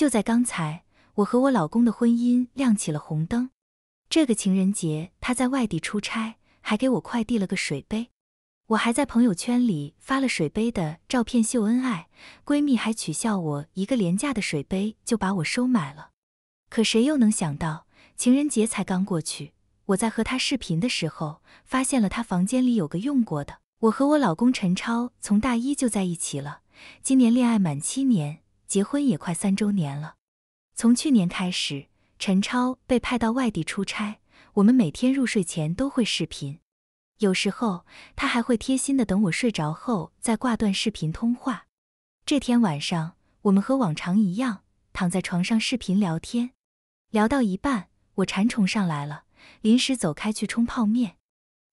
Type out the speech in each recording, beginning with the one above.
就在刚才，我和我老公的婚姻亮起了红灯。这个情人节，他在外地出差，还给我快递了个水杯。我还在朋友圈里发了水杯的照片秀恩爱，闺蜜还取笑我一个廉价的水杯就把我收买了。可谁又能想到，情人节才刚过去，我在和他视频的时候，发现了他房间里有个用过的。我和我老公陈超从大一就在一起了，今年恋爱满七年。结婚也快三周年了，从去年开始，陈超被派到外地出差。我们每天入睡前都会视频，有时候他还会贴心的等我睡着后再挂断视频通话。这天晚上，我们和往常一样躺在床上视频聊天，聊到一半，我馋虫上来了，临时走开去冲泡面。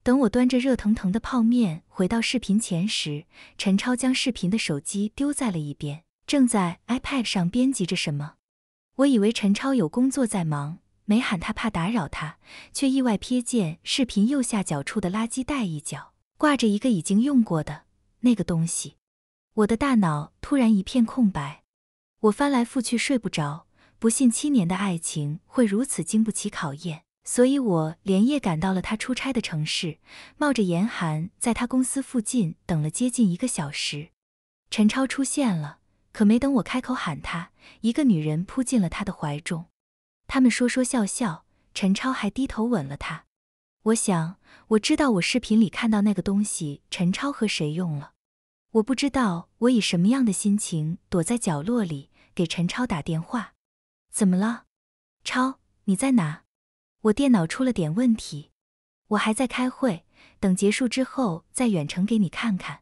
等我端着热腾腾的泡面回到视频前时，陈超将视频的手机丢在了一边。正在 iPad 上编辑着什么，我以为陈超有工作在忙，没喊他，怕打扰他，却意外瞥见视频右下角处的垃圾袋一角挂着一个已经用过的那个东西，我的大脑突然一片空白，我翻来覆去睡不着，不信七年的爱情会如此经不起考验，所以我连夜赶到了他出差的城市，冒着严寒，在他公司附近等了接近一个小时，陈超出现了。可没等我开口喊他，一个女人扑进了他的怀中，他们说说笑笑，陈超还低头吻了她。我想，我知道我视频里看到那个东西，陈超和谁用了？我不知道，我以什么样的心情躲在角落里给陈超打电话？怎么了，超？你在哪？我电脑出了点问题，我还在开会，等结束之后再远程给你看看。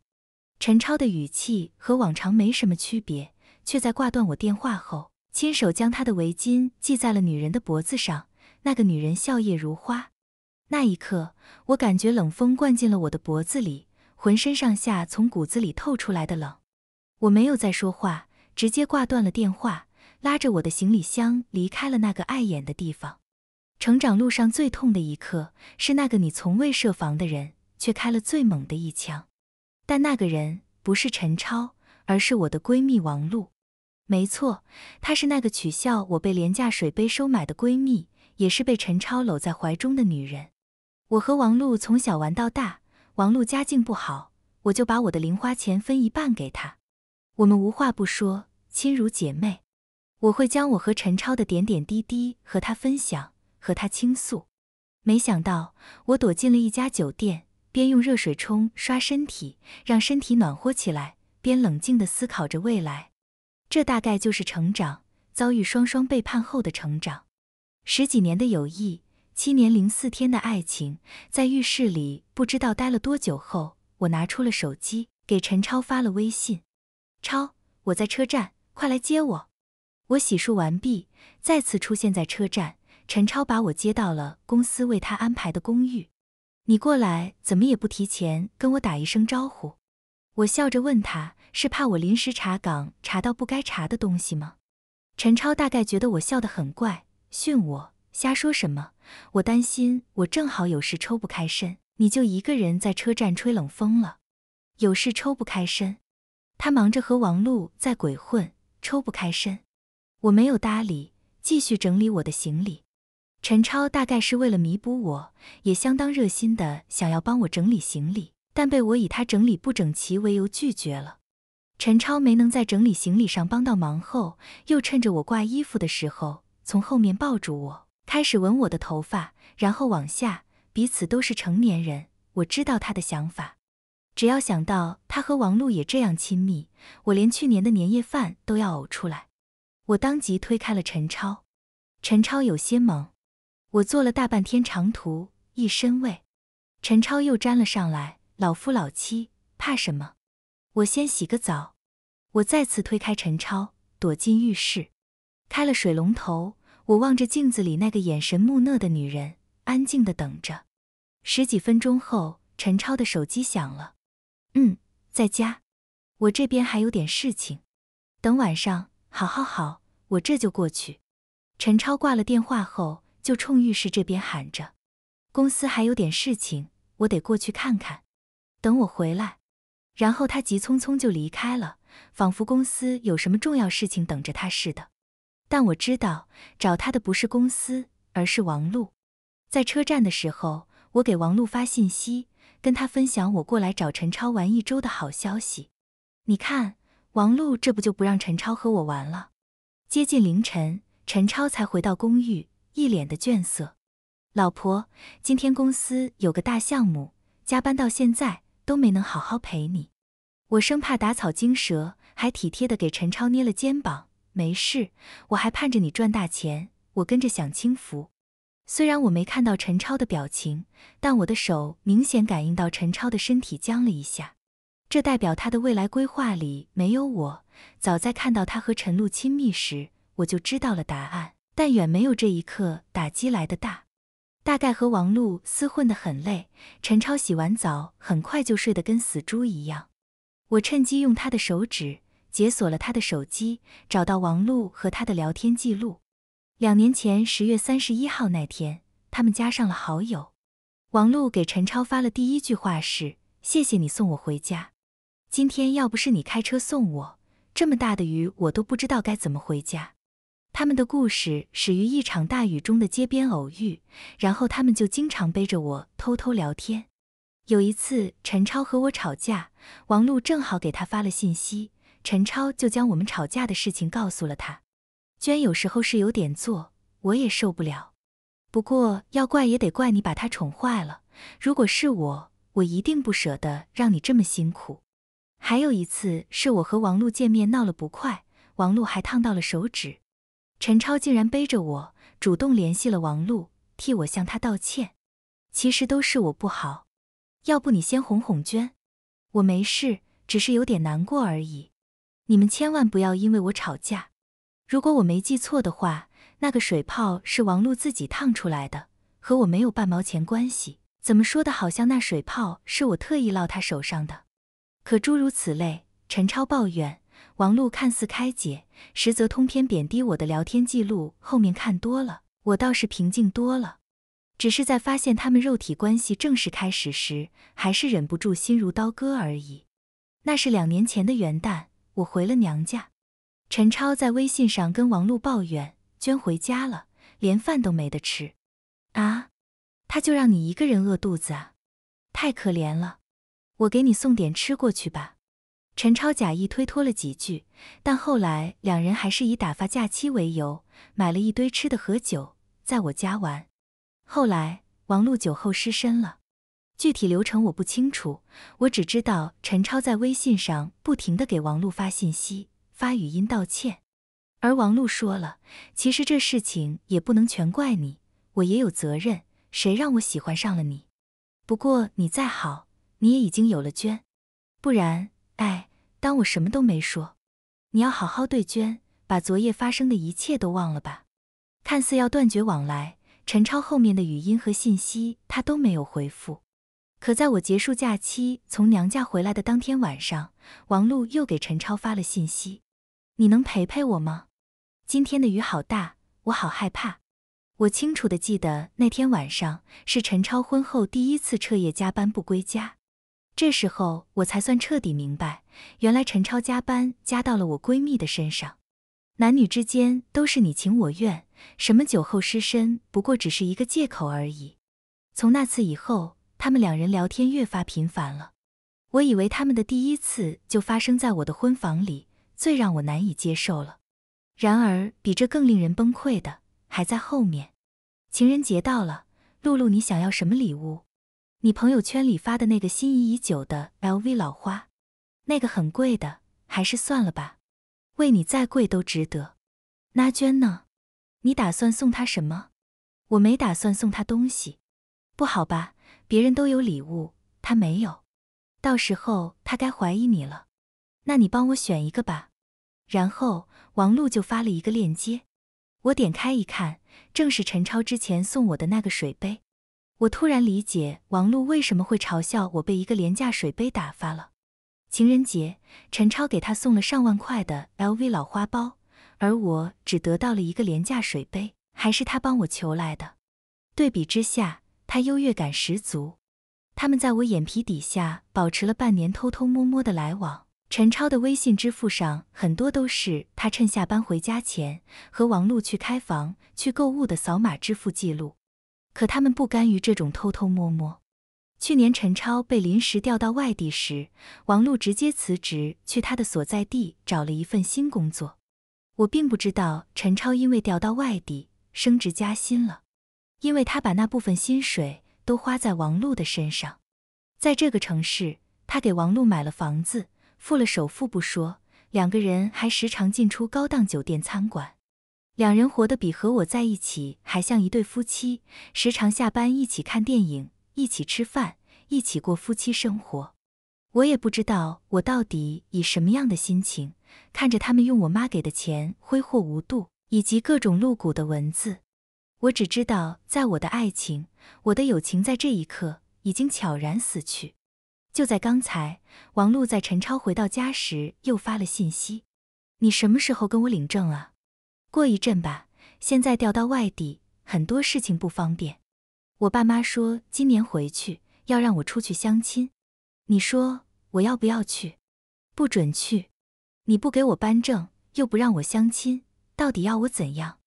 陈超的语气和往常没什么区别，却在挂断我电话后，亲手将他的围巾系在了女人的脖子上。那个女人笑靥如花，那一刻，我感觉冷风灌进了我的脖子里，浑身上下从骨子里透出来的冷。我没有再说话，直接挂断了电话，拉着我的行李箱离开了那个碍眼的地方。成长路上最痛的一刻，是那个你从未设防的人，却开了最猛的一枪。但那个人不是陈超，而是我的闺蜜王璐。没错，她是那个取笑我被廉价水杯收买的闺蜜，也是被陈超搂在怀中的女人。我和王璐从小玩到大，王璐家境不好，我就把我的零花钱分一半给她。我们无话不说，亲如姐妹。我会将我和陈超的点点滴滴和她分享，和她倾诉。没想到我躲进了一家酒店。边用热水冲刷身体，让身体暖和起来，边冷静地思考着未来。这大概就是成长，遭遇双双背叛后的成长。十几年的友谊，七年零四天的爱情，在浴室里不知道待了多久后，我拿出了手机，给陈超发了微信：“超，我在车站，快来接我。”我洗漱完毕，再次出现在车站。陈超把我接到了公司为他安排的公寓。你过来怎么也不提前跟我打一声招呼？我笑着问他，是怕我临时查岗查到不该查的东西吗？陈超大概觉得我笑得很怪，训我瞎说什么。我担心我正好有事抽不开身，你就一个人在车站吹冷风了。有事抽不开身，他忙着和王璐在鬼混，抽不开身。我没有搭理，继续整理我的行李。陈超大概是为了弥补我，也相当热心的想要帮我整理行李，但被我以他整理不整齐为由拒绝了。陈超没能在整理行李上帮到忙后，又趁着我挂衣服的时候，从后面抱住我，开始吻我的头发，然后往下。彼此都是成年人，我知道他的想法。只要想到他和王璐也这样亲密，我连去年的年夜饭都要呕出来。我当即推开了陈超。陈超有些懵。我坐了大半天长途，一身味。陈超又粘了上来，老夫老妻，怕什么？我先洗个澡。我再次推开陈超，躲进浴室，开了水龙头。我望着镜子里那个眼神木讷的女人，安静的等着。十几分钟后，陈超的手机响了。嗯，在家。我这边还有点事情，等晚上。好好好，我这就过去。陈超挂了电话后。就冲浴室这边喊着：“公司还有点事情，我得过去看看。”等我回来，然后他急匆匆就离开了，仿佛公司有什么重要事情等着他似的。但我知道，找他的不是公司，而是王璐。在车站的时候，我给王璐发信息，跟他分享我过来找陈超玩一周的好消息。你看，王璐这不就不让陈超和我玩了？接近凌晨，陈超才回到公寓。一脸的倦色，老婆，今天公司有个大项目，加班到现在都没能好好陪你。我生怕打草惊蛇，还体贴的给陈超捏了肩膀。没事，我还盼着你赚大钱，我跟着享清福。虽然我没看到陈超的表情，但我的手明显感应到陈超的身体僵了一下，这代表他的未来规划里没有我。早在看到他和陈露亲密时，我就知道了答案。但远没有这一刻打击来的大，大概和王璐厮混的很累。陈超洗完澡很快就睡得跟死猪一样，我趁机用他的手指解锁了他的手机，找到王璐和他的聊天记录。两年前十月三十一号那天，他们加上了好友。王璐给陈超发了第一句话是：“谢谢你送我回家，今天要不是你开车送我，这么大的雨我都不知道该怎么回家。”他们的故事始于一场大雨中的街边偶遇，然后他们就经常背着我偷偷聊天。有一次，陈超和我吵架，王璐正好给他发了信息，陈超就将我们吵架的事情告诉了他。娟有时候是有点作，我也受不了。不过要怪也得怪你把他宠坏了。如果是我，我一定不舍得让你这么辛苦。还有一次是我和王璐见面闹了不快，王璐还烫到了手指。陈超竟然背着我主动联系了王璐，替我向他道歉。其实都是我不好，要不你先哄哄娟。我没事，只是有点难过而已。你们千万不要因为我吵架。如果我没记错的话，那个水泡是王璐自己烫出来的，和我没有半毛钱关系。怎么说的，好像那水泡是我特意落他手上的？可诸如此类，陈超抱怨。王璐看似开解，实则通篇贬低我的聊天记录。后面看多了，我倒是平静多了。只是在发现他们肉体关系正式开始时，还是忍不住心如刀割而已。那是两年前的元旦，我回了娘家。陈超在微信上跟王璐抱怨：娟回家了，连饭都没得吃。啊？他就让你一个人饿肚子啊？太可怜了，我给你送点吃过去吧。陈超假意推脱了几句，但后来两人还是以打发假期为由，买了一堆吃的和酒，在我家玩。后来王璐酒后失身了，具体流程我不清楚，我只知道陈超在微信上不停的给王璐发信息、发语音道歉，而王璐说了，其实这事情也不能全怪你，我也有责任，谁让我喜欢上了你？不过你再好，你也已经有了娟，不然。哎，当我什么都没说，你要好好对娟，把昨夜发生的一切都忘了吧。看似要断绝往来，陈超后面的语音和信息他都没有回复。可在我结束假期从娘家回来的当天晚上，王璐又给陈超发了信息：“你能陪陪我吗？今天的雨好大，我好害怕。”我清楚的记得那天晚上是陈超婚后第一次彻夜加班不归家。这时候我才算彻底明白，原来陈超加班加到了我闺蜜的身上。男女之间都是你情我愿，什么酒后失身，不过只是一个借口而已。从那次以后，他们两人聊天越发频繁了。我以为他们的第一次就发生在我的婚房里，最让我难以接受了。然而，比这更令人崩溃的还在后面。情人节到了，露露，你想要什么礼物？你朋友圈里发的那个心仪已久的 LV 老花，那个很贵的，还是算了吧。为你再贵都值得。那娟呢？你打算送她什么？我没打算送她东西。不好吧？别人都有礼物，她没有，到时候她该怀疑你了。那你帮我选一个吧。然后王璐就发了一个链接，我点开一看，正是陈超之前送我的那个水杯。我突然理解王璐为什么会嘲笑我被一个廉价水杯打发了。情人节，陈超给他送了上万块的 LV 老花包，而我只得到了一个廉价水杯，还是他帮我求来的。对比之下，他优越感十足。他们在我眼皮底下保持了半年，偷偷摸摸的来往。陈超的微信支付上很多都是他趁下班回家前和王璐去开房、去购物的扫码支付记录。可他们不甘于这种偷偷摸摸。去年陈超被临时调到外地时，王璐直接辞职去他的所在地找了一份新工作。我并不知道陈超因为调到外地升职加薪了，因为他把那部分薪水都花在王璐的身上。在这个城市，他给王璐买了房子，付了首付不说，两个人还时常进出高档酒店餐馆。两人活得比和我在一起还像一对夫妻，时常下班一起看电影，一起吃饭，一起过夫妻生活。我也不知道我到底以什么样的心情看着他们用我妈给的钱挥霍无度，以及各种露骨的文字。我只知道，在我的爱情、我的友情，在这一刻已经悄然死去。就在刚才，王璐在陈超回到家时又发了信息：“你什么时候跟我领证啊？”过一阵吧，现在调到外地，很多事情不方便。我爸妈说今年回去要让我出去相亲，你说我要不要去？不准去！你不给我颁证，又不让我相亲，到底要我怎样？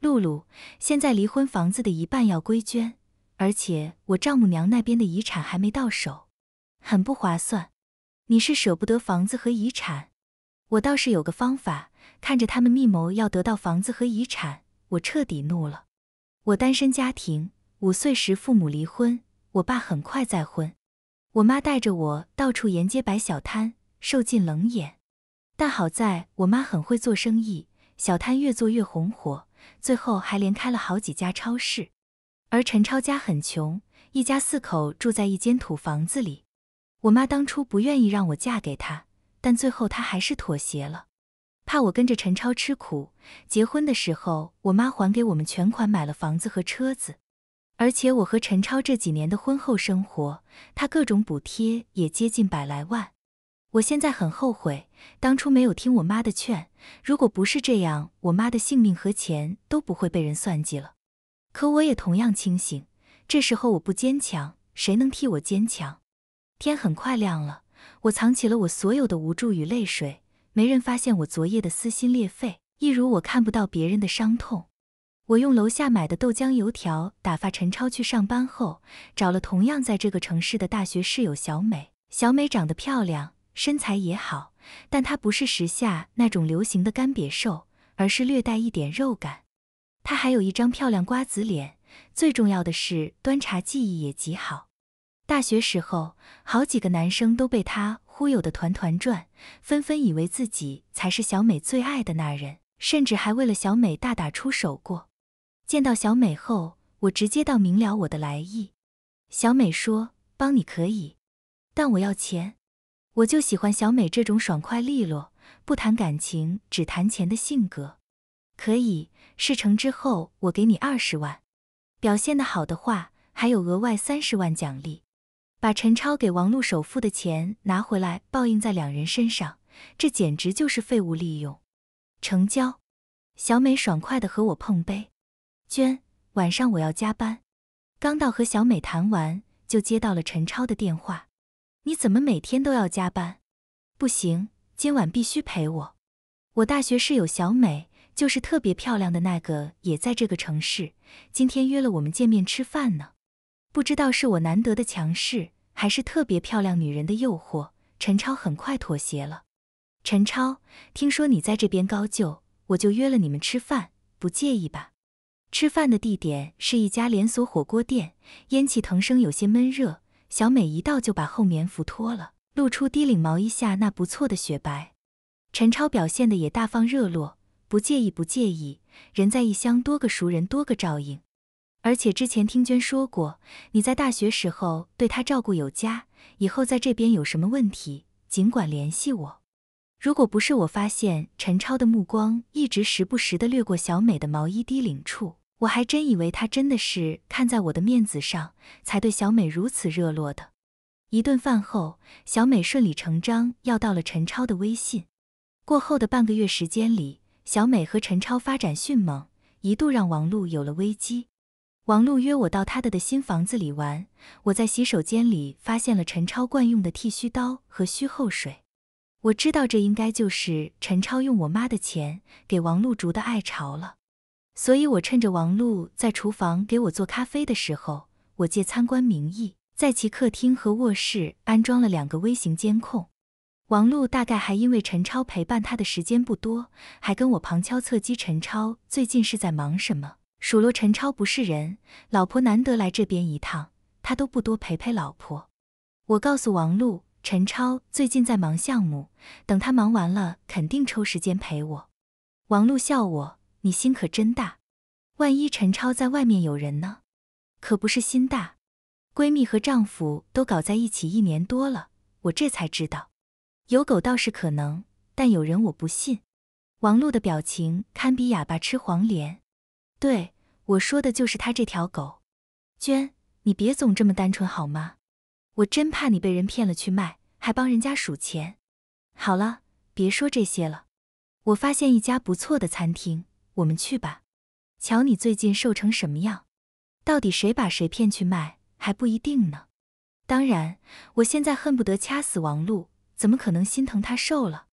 露露，现在离婚，房子的一半要归捐，而且我丈母娘那边的遗产还没到手，很不划算。你是舍不得房子和遗产？我倒是有个方法。看着他们密谋要得到房子和遗产，我彻底怒了。我单身家庭，五岁时父母离婚，我爸很快再婚，我妈带着我到处沿街摆小摊，受尽冷眼。但好在我妈很会做生意，小摊越做越红火，最后还连开了好几家超市。而陈超家很穷，一家四口住在一间土房子里。我妈当初不愿意让我嫁给他，但最后她还是妥协了。怕我跟着陈超吃苦，结婚的时候，我妈还给我们全款买了房子和车子，而且我和陈超这几年的婚后生活，他各种补贴也接近百来万。我现在很后悔，当初没有听我妈的劝，如果不是这样，我妈的性命和钱都不会被人算计了。可我也同样清醒，这时候我不坚强，谁能替我坚强？天很快亮了，我藏起了我所有的无助与泪水。没人发现我昨夜的撕心裂肺，一如我看不到别人的伤痛。我用楼下买的豆浆油条打发陈超去上班后，找了同样在这个城市的大学室友小美。小美长得漂亮，身材也好，但她不是时下那种流行的干瘪瘦，而是略带一点肉感。她还有一张漂亮瓜子脸，最重要的是端茶技艺也极好。大学时候，好几个男生都被她。忽悠的团团转，纷纷以为自己才是小美最爱的那人，甚至还为了小美大打出手过。见到小美后，我直接道明了我的来意。小美说：“帮你可以，但我要钱。”我就喜欢小美这种爽快利落、不谈感情只谈钱的性格。可以，事成之后我给你二十万，表现的好的话还有额外三十万奖励。把陈超给王璐首付的钱拿回来，报应在两人身上，这简直就是废物利用。成交，小美爽快的和我碰杯。娟，晚上我要加班。刚到和小美谈完，就接到了陈超的电话。你怎么每天都要加班？不行，今晚必须陪我。我大学室友小美，就是特别漂亮的那个，也在这个城市。今天约了我们见面吃饭呢。不知道是我难得的强势，还是特别漂亮女人的诱惑，陈超很快妥协了。陈超，听说你在这边高就，我就约了你们吃饭，不介意吧？吃饭的地点是一家连锁火锅店，烟气腾升，有些闷热。小美一到就把厚棉服脱了，露出低领毛衣下那不错的雪白。陈超表现的也大方热络，不介意，不介意。人在异乡，多个熟人，多个照应。而且之前听娟说过，你在大学时候对她照顾有加，以后在这边有什么问题，尽管联系我。如果不是我发现陈超的目光一直时不时的掠过小美的毛衣低领处，我还真以为他真的是看在我的面子上，才对小美如此热络的。一顿饭后，小美顺理成章要到了陈超的微信。过后的半个月时间里，小美和陈超发展迅猛，一度让王璐有了危机。王璐约我到他的的新房子里玩，我在洗手间里发现了陈超惯用的剃须刀和须后水，我知道这应该就是陈超用我妈的钱给王璐煮的爱巢了，所以我趁着王璐在厨房给我做咖啡的时候，我借参观名义在其客厅和卧室安装了两个微型监控。王璐大概还因为陈超陪伴她的时间不多，还跟我旁敲侧击陈超最近是在忙什么。数落陈超不是人，老婆难得来这边一趟，他都不多陪陪老婆。我告诉王璐，陈超最近在忙项目，等他忙完了肯定抽时间陪我。王璐笑我：“你心可真大，万一陈超在外面有人呢？”可不是心大，闺蜜和丈夫都搞在一起一年多了，我这才知道，有狗倒是可能，但有人我不信。王璐的表情堪比哑巴吃黄连。对我说的就是他这条狗，娟，你别总这么单纯好吗？我真怕你被人骗了去卖，还帮人家数钱。好了，别说这些了。我发现一家不错的餐厅，我们去吧。瞧你最近瘦成什么样？到底谁把谁骗去卖还不一定呢。当然，我现在恨不得掐死王璐，怎么可能心疼他瘦了？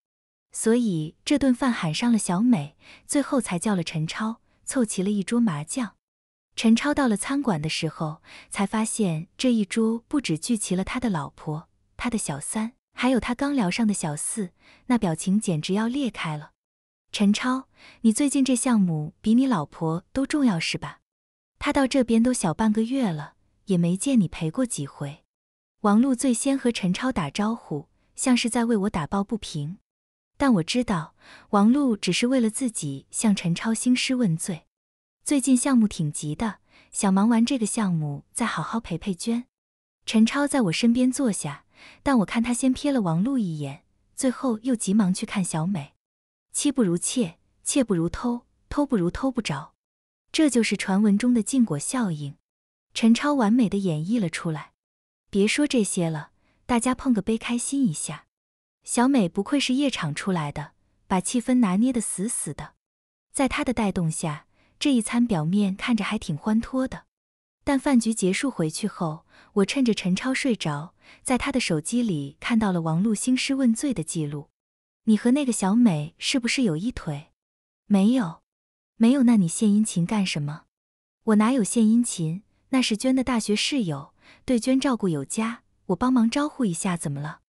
所以这顿饭喊上了小美，最后才叫了陈超。凑齐了一桌麻将，陈超到了餐馆的时候，才发现这一桌不止聚齐了他的老婆，他的小三，还有他刚聊上的小四，那表情简直要裂开了。陈超，你最近这项目比你老婆都重要是吧？他到这边都小半个月了，也没见你陪过几回。王璐最先和陈超打招呼，像是在为我打抱不平。但我知道，王璐只是为了自己向陈超兴师问罪。最近项目挺急的，想忙完这个项目再好好陪陪娟。陈超在我身边坐下，但我看他先瞥了王璐一眼，最后又急忙去看小美。妻不如妾，妾不如偷，偷不如偷不着。这就是传闻中的禁果效应，陈超完美的演绎了出来。别说这些了，大家碰个杯，开心一下。小美不愧是夜场出来的，把气氛拿捏得死死的。在她的带动下，这一餐表面看着还挺欢脱的。但饭局结束回去后，我趁着陈超睡着，在他的手机里看到了王璐兴师问罪的记录：“你和那个小美是不是有一腿？”“没有，没有。”“那你献殷勤干什么？”“我哪有献殷勤？那是娟的大学室友，对娟照顾有加，我帮忙招呼一下，怎么了？”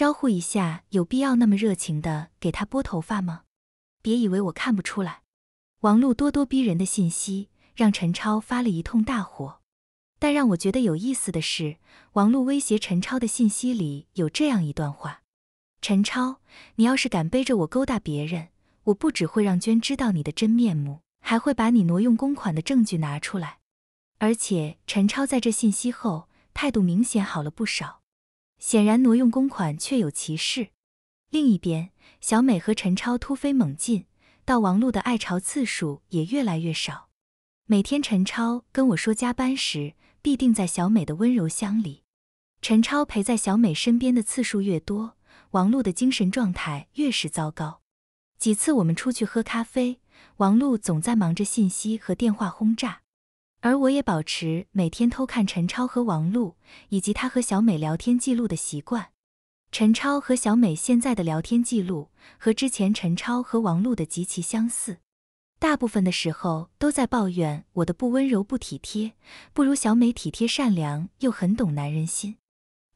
招呼一下有必要那么热情的给他拨头发吗？别以为我看不出来。王璐咄咄逼人的信息让陈超发了一通大火，但让我觉得有意思的是，王璐威胁陈超的信息里有这样一段话：陈超，你要是敢背着我勾搭别人，我不只会让娟知道你的真面目，还会把你挪用公款的证据拿出来。而且陈超在这信息后态度明显好了不少。显然挪用公款确有其事。另一边，小美和陈超突飞猛进，到王璐的爱巢次数也越来越少。每天陈超跟我说加班时，必定在小美的温柔乡里。陈超陪在小美身边的次数越多，王璐的精神状态越是糟糕。几次我们出去喝咖啡，王璐总在忙着信息和电话轰炸。而我也保持每天偷看陈超和王璐以及他和小美聊天记录的习惯。陈超和小美现在的聊天记录和之前陈超和王璐的极其相似，大部分的时候都在抱怨我的不温柔、不体贴，不如小美体贴、善良又很懂男人心。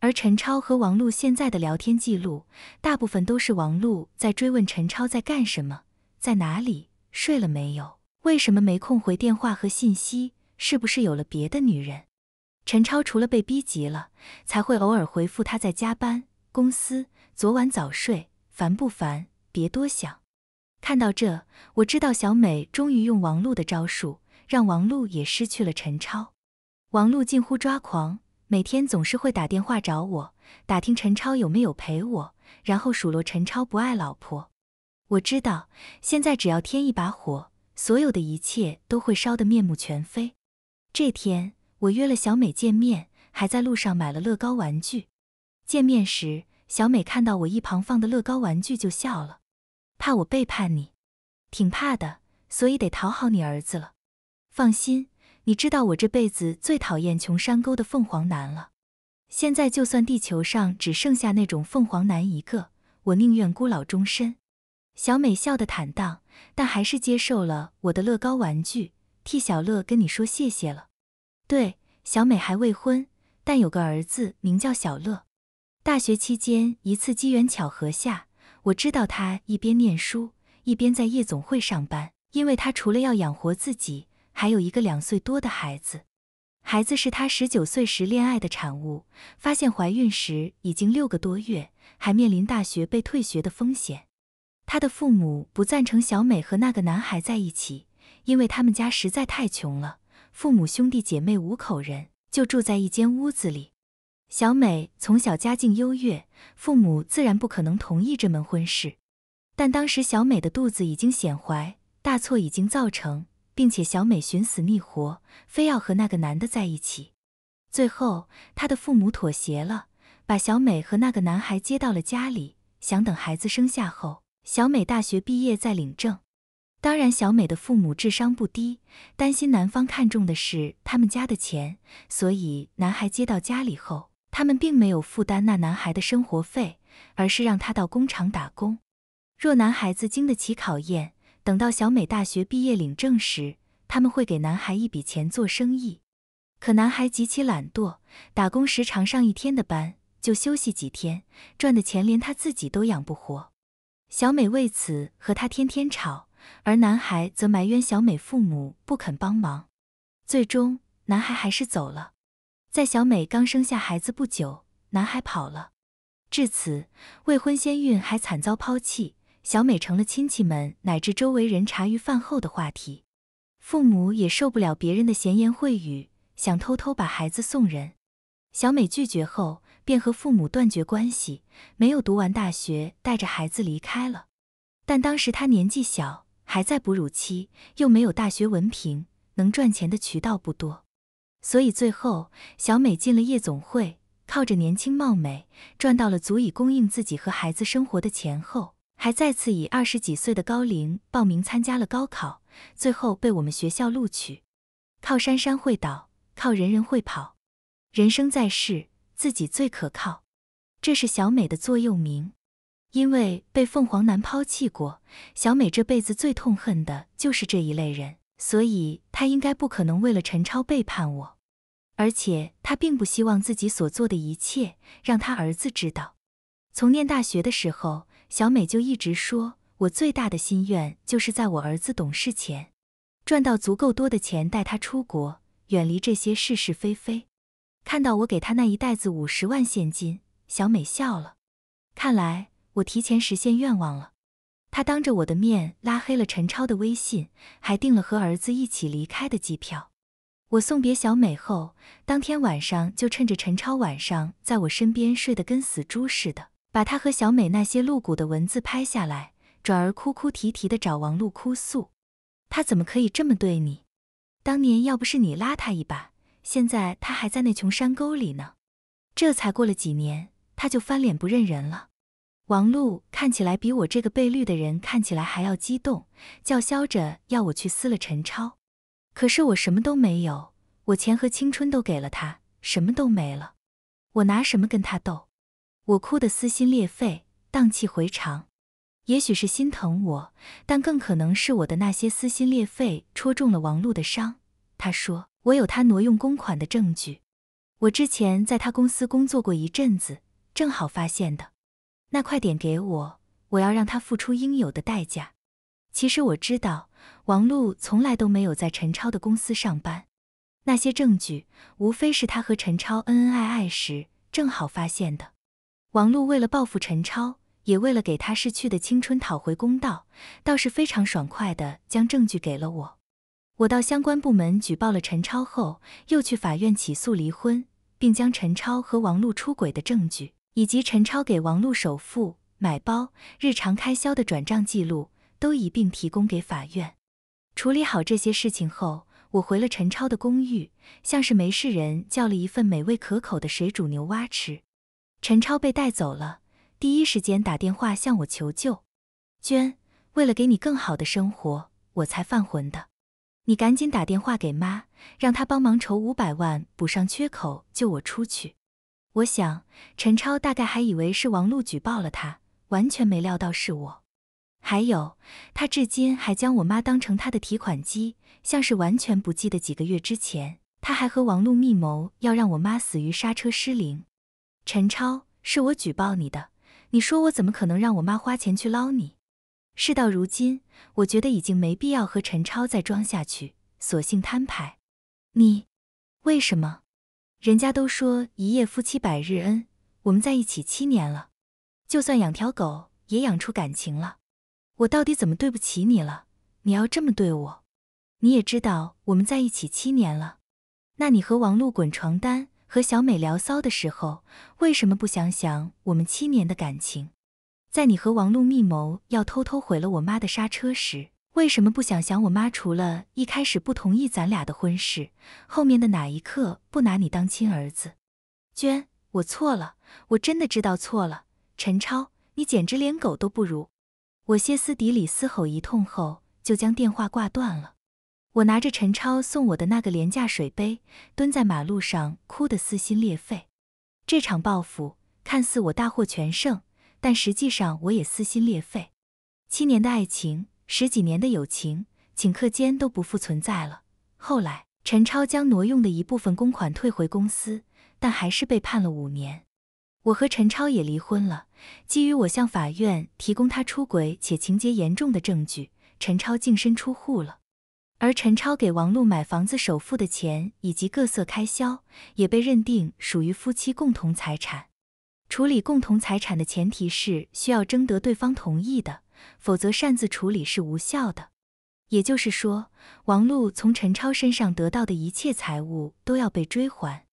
而陈超和王璐现在的聊天记录，大部分都是王璐在追问陈超在干什么、在哪里、睡了没有、为什么没空回电话和信息。是不是有了别的女人？陈超除了被逼急了，才会偶尔回复他在加班，公司昨晚早睡，烦不烦？别多想。看到这，我知道小美终于用王璐的招数，让王璐也失去了陈超。王璐近乎抓狂，每天总是会打电话找我，打听陈超有没有陪我，然后数落陈超不爱老婆。我知道，现在只要添一把火，所有的一切都会烧得面目全非。这天，我约了小美见面，还在路上买了乐高玩具。见面时，小美看到我一旁放的乐高玩具就笑了，怕我背叛你，挺怕的，所以得讨好你儿子了。放心，你知道我这辈子最讨厌穷山沟的凤凰男了。现在就算地球上只剩下那种凤凰男一个，我宁愿孤老终身。小美笑得坦荡，但还是接受了我的乐高玩具。替小乐跟你说谢谢了。对，小美还未婚，但有个儿子名叫小乐。大学期间，一次机缘巧合下，我知道他一边念书，一边在夜总会上班，因为他除了要养活自己，还有一个两岁多的孩子。孩子是他十九岁时恋爱的产物，发现怀孕时已经六个多月，还面临大学被退学的风险。他的父母不赞成小美和那个男孩在一起。因为他们家实在太穷了，父母兄弟姐妹五口人就住在一间屋子里。小美从小家境优越，父母自然不可能同意这门婚事。但当时小美的肚子已经显怀，大错已经造成，并且小美寻死觅活，非要和那个男的在一起。最后，她的父母妥协了，把小美和那个男孩接到了家里，想等孩子生下后，小美大学毕业再领证。当然，小美的父母智商不低，担心男方看中的是他们家的钱，所以男孩接到家里后，他们并没有负担那男孩的生活费，而是让他到工厂打工。若男孩子经得起考验，等到小美大学毕业领证时，他们会给男孩一笔钱做生意。可男孩极其懒惰，打工时常上一天的班就休息几天，赚的钱连他自己都养不活。小美为此和他天天吵。而男孩则埋怨小美父母不肯帮忙，最终男孩还是走了。在小美刚生下孩子不久，男孩跑了。至此，未婚先孕还惨遭抛弃，小美成了亲戚们乃至周围人茶余饭后的话题。父母也受不了别人的闲言碎语，想偷偷把孩子送人。小美拒绝后，便和父母断绝关系，没有读完大学，带着孩子离开了。但当时她年纪小。还在哺乳期，又没有大学文凭，能赚钱的渠道不多，所以最后小美进了夜总会，靠着年轻貌美赚到了足以供应自己和孩子生活的钱后，还再次以二十几岁的高龄报名参加了高考，最后被我们学校录取。靠山山会倒，靠人人会跑，人生在世，自己最可靠，这是小美的座右铭。因为被凤凰男抛弃过，小美这辈子最痛恨的就是这一类人，所以她应该不可能为了陈超背叛我。而且她并不希望自己所做的一切让她儿子知道。从念大学的时候，小美就一直说，我最大的心愿就是在我儿子懂事前，赚到足够多的钱带他出国，远离这些是是非非。看到我给她那一袋子五十万现金，小美笑了。看来。我提前实现愿望了，他当着我的面拉黑了陈超的微信，还订了和儿子一起离开的机票。我送别小美后，当天晚上就趁着陈超晚上在我身边睡得跟死猪似的，把他和小美那些露骨的文字拍下来，转而哭哭啼啼的找王璐哭诉：“他怎么可以这么对你？当年要不是你拉他一把，现在他还在那穷山沟里呢。这才过了几年，他就翻脸不认人了。”王璐看起来比我这个被绿的人看起来还要激动，叫嚣着要我去撕了陈超。可是我什么都没有，我钱和青春都给了他，什么都没了，我拿什么跟他斗？我哭得撕心裂肺，荡气回肠。也许是心疼我，但更可能是我的那些撕心裂肺戳中了王璐的伤。他说：“我有他挪用公款的证据，我之前在他公司工作过一阵子，正好发现的。”那快点给我，我要让他付出应有的代价。其实我知道，王璐从来都没有在陈超的公司上班，那些证据无非是他和陈超恩恩爱爱时正好发现的。王璐为了报复陈超，也为了给他逝去的青春讨回公道，倒是非常爽快地将证据给了我。我到相关部门举报了陈超后，又去法院起诉离婚，并将陈超和王璐出轨的证据。以及陈超给王璐首付、买包、日常开销的转账记录都一并提供给法院。处理好这些事情后，我回了陈超的公寓，像是没事人叫了一份美味可口的水煮牛蛙吃。陈超被带走了，第一时间打电话向我求救。娟，为了给你更好的生活，我才犯浑的。你赶紧打电话给妈，让她帮忙筹五百万补上缺口，救我出去。我想，陈超大概还以为是王璐举报了他，完全没料到是我。还有，他至今还将我妈当成他的提款机，像是完全不记得几个月之前他还和王璐密谋要让我妈死于刹车失灵。陈超，是我举报你的，你说我怎么可能让我妈花钱去捞你？事到如今，我觉得已经没必要和陈超再装下去，索性摊牌。你为什么？人家都说一夜夫妻百日恩，我们在一起七年了，就算养条狗也养出感情了。我到底怎么对不起你了？你要这么对我？你也知道我们在一起七年了，那你和王璐滚床单、和小美聊骚的时候，为什么不想想我们七年的感情？在你和王璐密谋要偷偷毁了我妈的刹车时？为什么不想想，我妈除了一开始不同意咱俩的婚事，后面的哪一刻不拿你当亲儿子？娟，我错了，我真的知道错了。陈超，你简直连狗都不如！我歇斯底里嘶吼一通后，就将电话挂断了。我拿着陈超送我的那个廉价水杯，蹲在马路上哭得撕心裂肺。这场报复看似我大获全胜，但实际上我也撕心裂肺。七年的爱情。十几年的友情，顷刻间都不复存在了。后来，陈超将挪用的一部分公款退回公司，但还是被判了五年。我和陈超也离婚了，基于我向法院提供他出轨且情节严重的证据，陈超净身出户了。而陈超给王璐买房子首付的钱以及各色开销，也被认定属于夫妻共同财产。处理共同财产的前提是需要征得对方同意的。否则擅自处理是无效的，也就是说，王璐从陈超身上得到的一切财物都要被追还。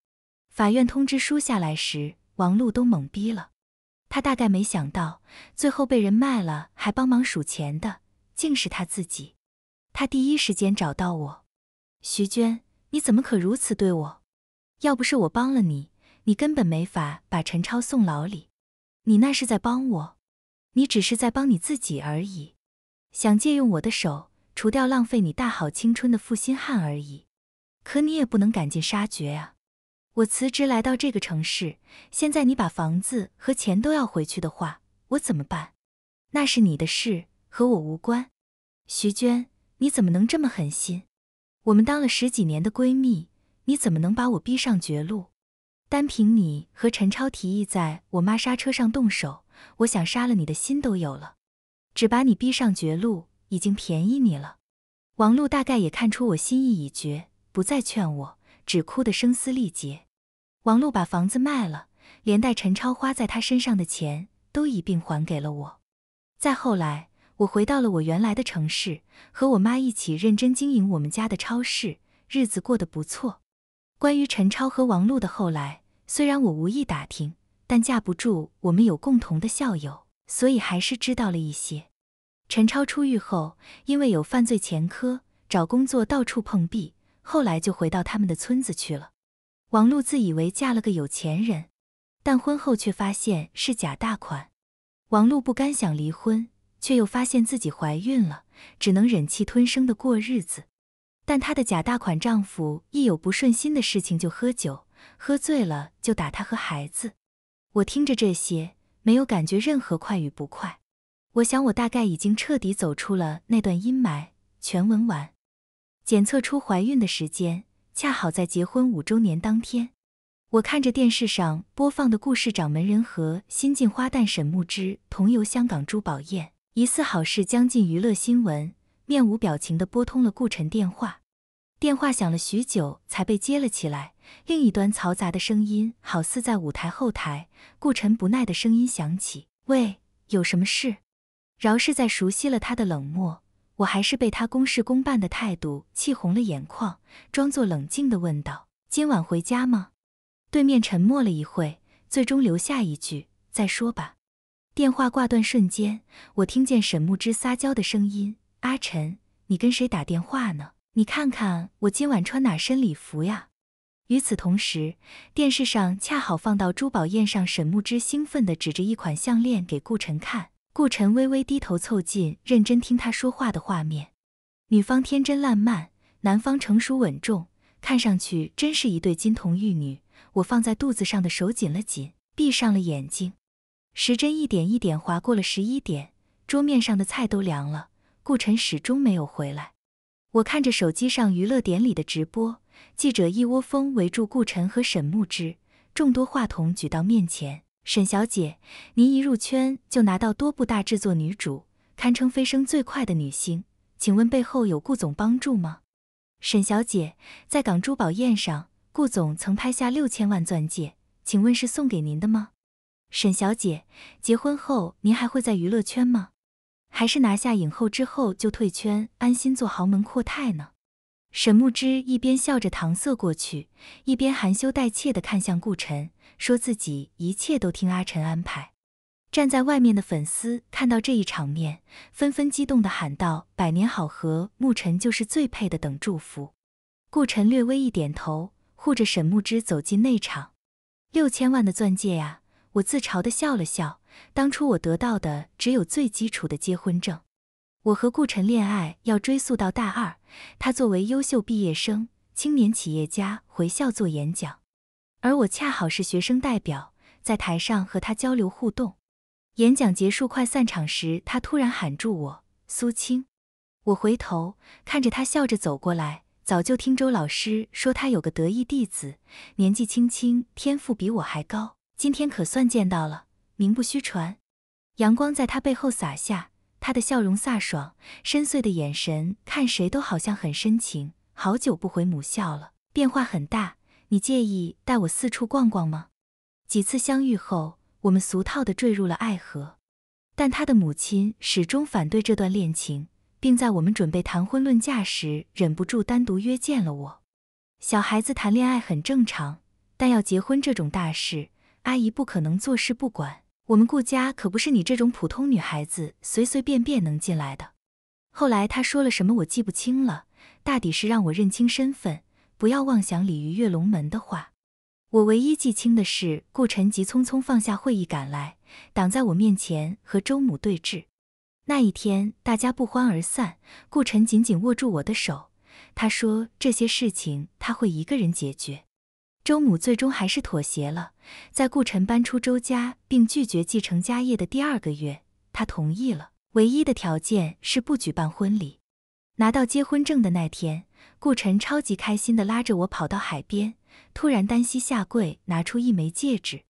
法院通知书下来时，王璐都懵逼了，他大概没想到，最后被人卖了还帮忙数钱的，竟是他自己。他第一时间找到我，徐娟，你怎么可如此对我？要不是我帮了你，你根本没法把陈超送牢里，你那是在帮我。你只是在帮你自己而已，想借用我的手除掉浪费你大好青春的负心汉而已。可你也不能赶尽杀绝啊！我辞职来到这个城市，现在你把房子和钱都要回去的话，我怎么办？那是你的事，和我无关。徐娟，你怎么能这么狠心？我们当了十几年的闺蜜，你怎么能把我逼上绝路？单凭你和陈超提议在我妈刹车上动手？我想杀了你的心都有了，只把你逼上绝路，已经便宜你了。王璐大概也看出我心意已决，不再劝我，只哭得声嘶力竭。王璐把房子卖了，连带陈超花在他身上的钱都一并还给了我。再后来，我回到了我原来的城市，和我妈一起认真经营我们家的超市，日子过得不错。关于陈超和王璐的后来，虽然我无意打听。但架不住我们有共同的校友，所以还是知道了一些。陈超出狱后，因为有犯罪前科，找工作到处碰壁，后来就回到他们的村子去了。王璐自以为嫁了个有钱人，但婚后却发现是假大款。王璐不甘，想离婚，却又发现自己怀孕了，只能忍气吞声的过日子。但她的假大款丈夫一有不顺心的事情就喝酒，喝醉了就打她和孩子。我听着这些，没有感觉任何快与不快。我想，我大概已经彻底走出了那段阴霾。全文完。检测出怀孕的时间恰好在结婚五周年当天。我看着电视上播放的故事，掌门人和新晋花旦沈木之同游香港珠宝宴，疑似好事将近。娱乐新闻，面无表情地拨通了顾晨电话。电话响了许久，才被接了起来。另一端嘈杂的声音，好似在舞台后台。顾晨不耐的声音响起：“喂，有什么事？”饶是在熟悉了他的冷漠，我还是被他公事公办的态度气红了眼眶，装作冷静的问道：“今晚回家吗？”对面沉默了一会，最终留下一句：“再说吧。”电话挂断瞬间，我听见沈木之撒娇的声音：“阿晨，你跟谁打电话呢？”你看看我今晚穿哪身礼服呀？与此同时，电视上恰好放到珠宝宴上，沈木之兴奋地指着一款项链给顾晨看，顾晨微微低头凑近，认真听他说话的画面。女方天真烂漫，男方成熟稳重，看上去真是一对金童玉女。我放在肚子上的手紧了紧，闭上了眼睛。时针一点一点划过了十一点，桌面上的菜都凉了，顾晨始终没有回来。我看着手机上娱乐典礼的直播，记者一窝蜂围住顾晨和沈木之，众多话筒举到面前。沈小姐，您一入圈就拿到多部大制作女主，堪称飞升最快的女星，请问背后有顾总帮助吗？沈小姐，在港珠宝宴上，顾总曾拍下六千万钻戒，请问是送给您的吗？沈小姐，结婚后您还会在娱乐圈吗？还是拿下影后之后就退圈，安心做豪门阔太呢？沈木之一边笑着搪塞过去，一边含羞带怯的看向顾辰，说自己一切都听阿辰安排。站在外面的粉丝看到这一场面，纷纷激动的喊道：“百年好合，沐辰就是最配的！”等祝福。顾辰略微一点头，护着沈木之走进内场。六千万的钻戒呀！我自嘲地笑了笑。当初我得到的只有最基础的结婚证。我和顾晨恋爱要追溯到大二，他作为优秀毕业生、青年企业家回校做演讲，而我恰好是学生代表，在台上和他交流互动。演讲结束快散场时，他突然喊住我：“苏青。”我回头看着他，笑着走过来。早就听周老师说他有个得意弟子，年纪轻轻，天赋比我还高。今天可算见到了，名不虚传。阳光在他背后洒下，他的笑容飒爽，深邃的眼神看谁都好像很深情。好久不回母校了，变化很大。你介意带我四处逛逛吗？几次相遇后，我们俗套的坠入了爱河。但他的母亲始终反对这段恋情，并在我们准备谈婚论嫁时，忍不住单独约见了我。小孩子谈恋爱很正常，但要结婚这种大事。阿姨不可能坐视不管，我们顾家可不是你这种普通女孩子随随便便能进来的。后来他说了什么我记不清了，大抵是让我认清身份，不要妄想鲤鱼跃龙门的话。我唯一记清的是，顾晨急匆匆放下会议赶来，挡在我面前和周母对峙。那一天大家不欢而散，顾晨紧紧握住我的手，他说这些事情他会一个人解决。周母最终还是妥协了，在顾辰搬出周家并拒绝继承家业的第二个月，他同意了，唯一的条件是不举办婚礼。拿到结婚证的那天，顾辰超级开心的拉着我跑到海边，突然单膝下跪，拿出一枚戒指，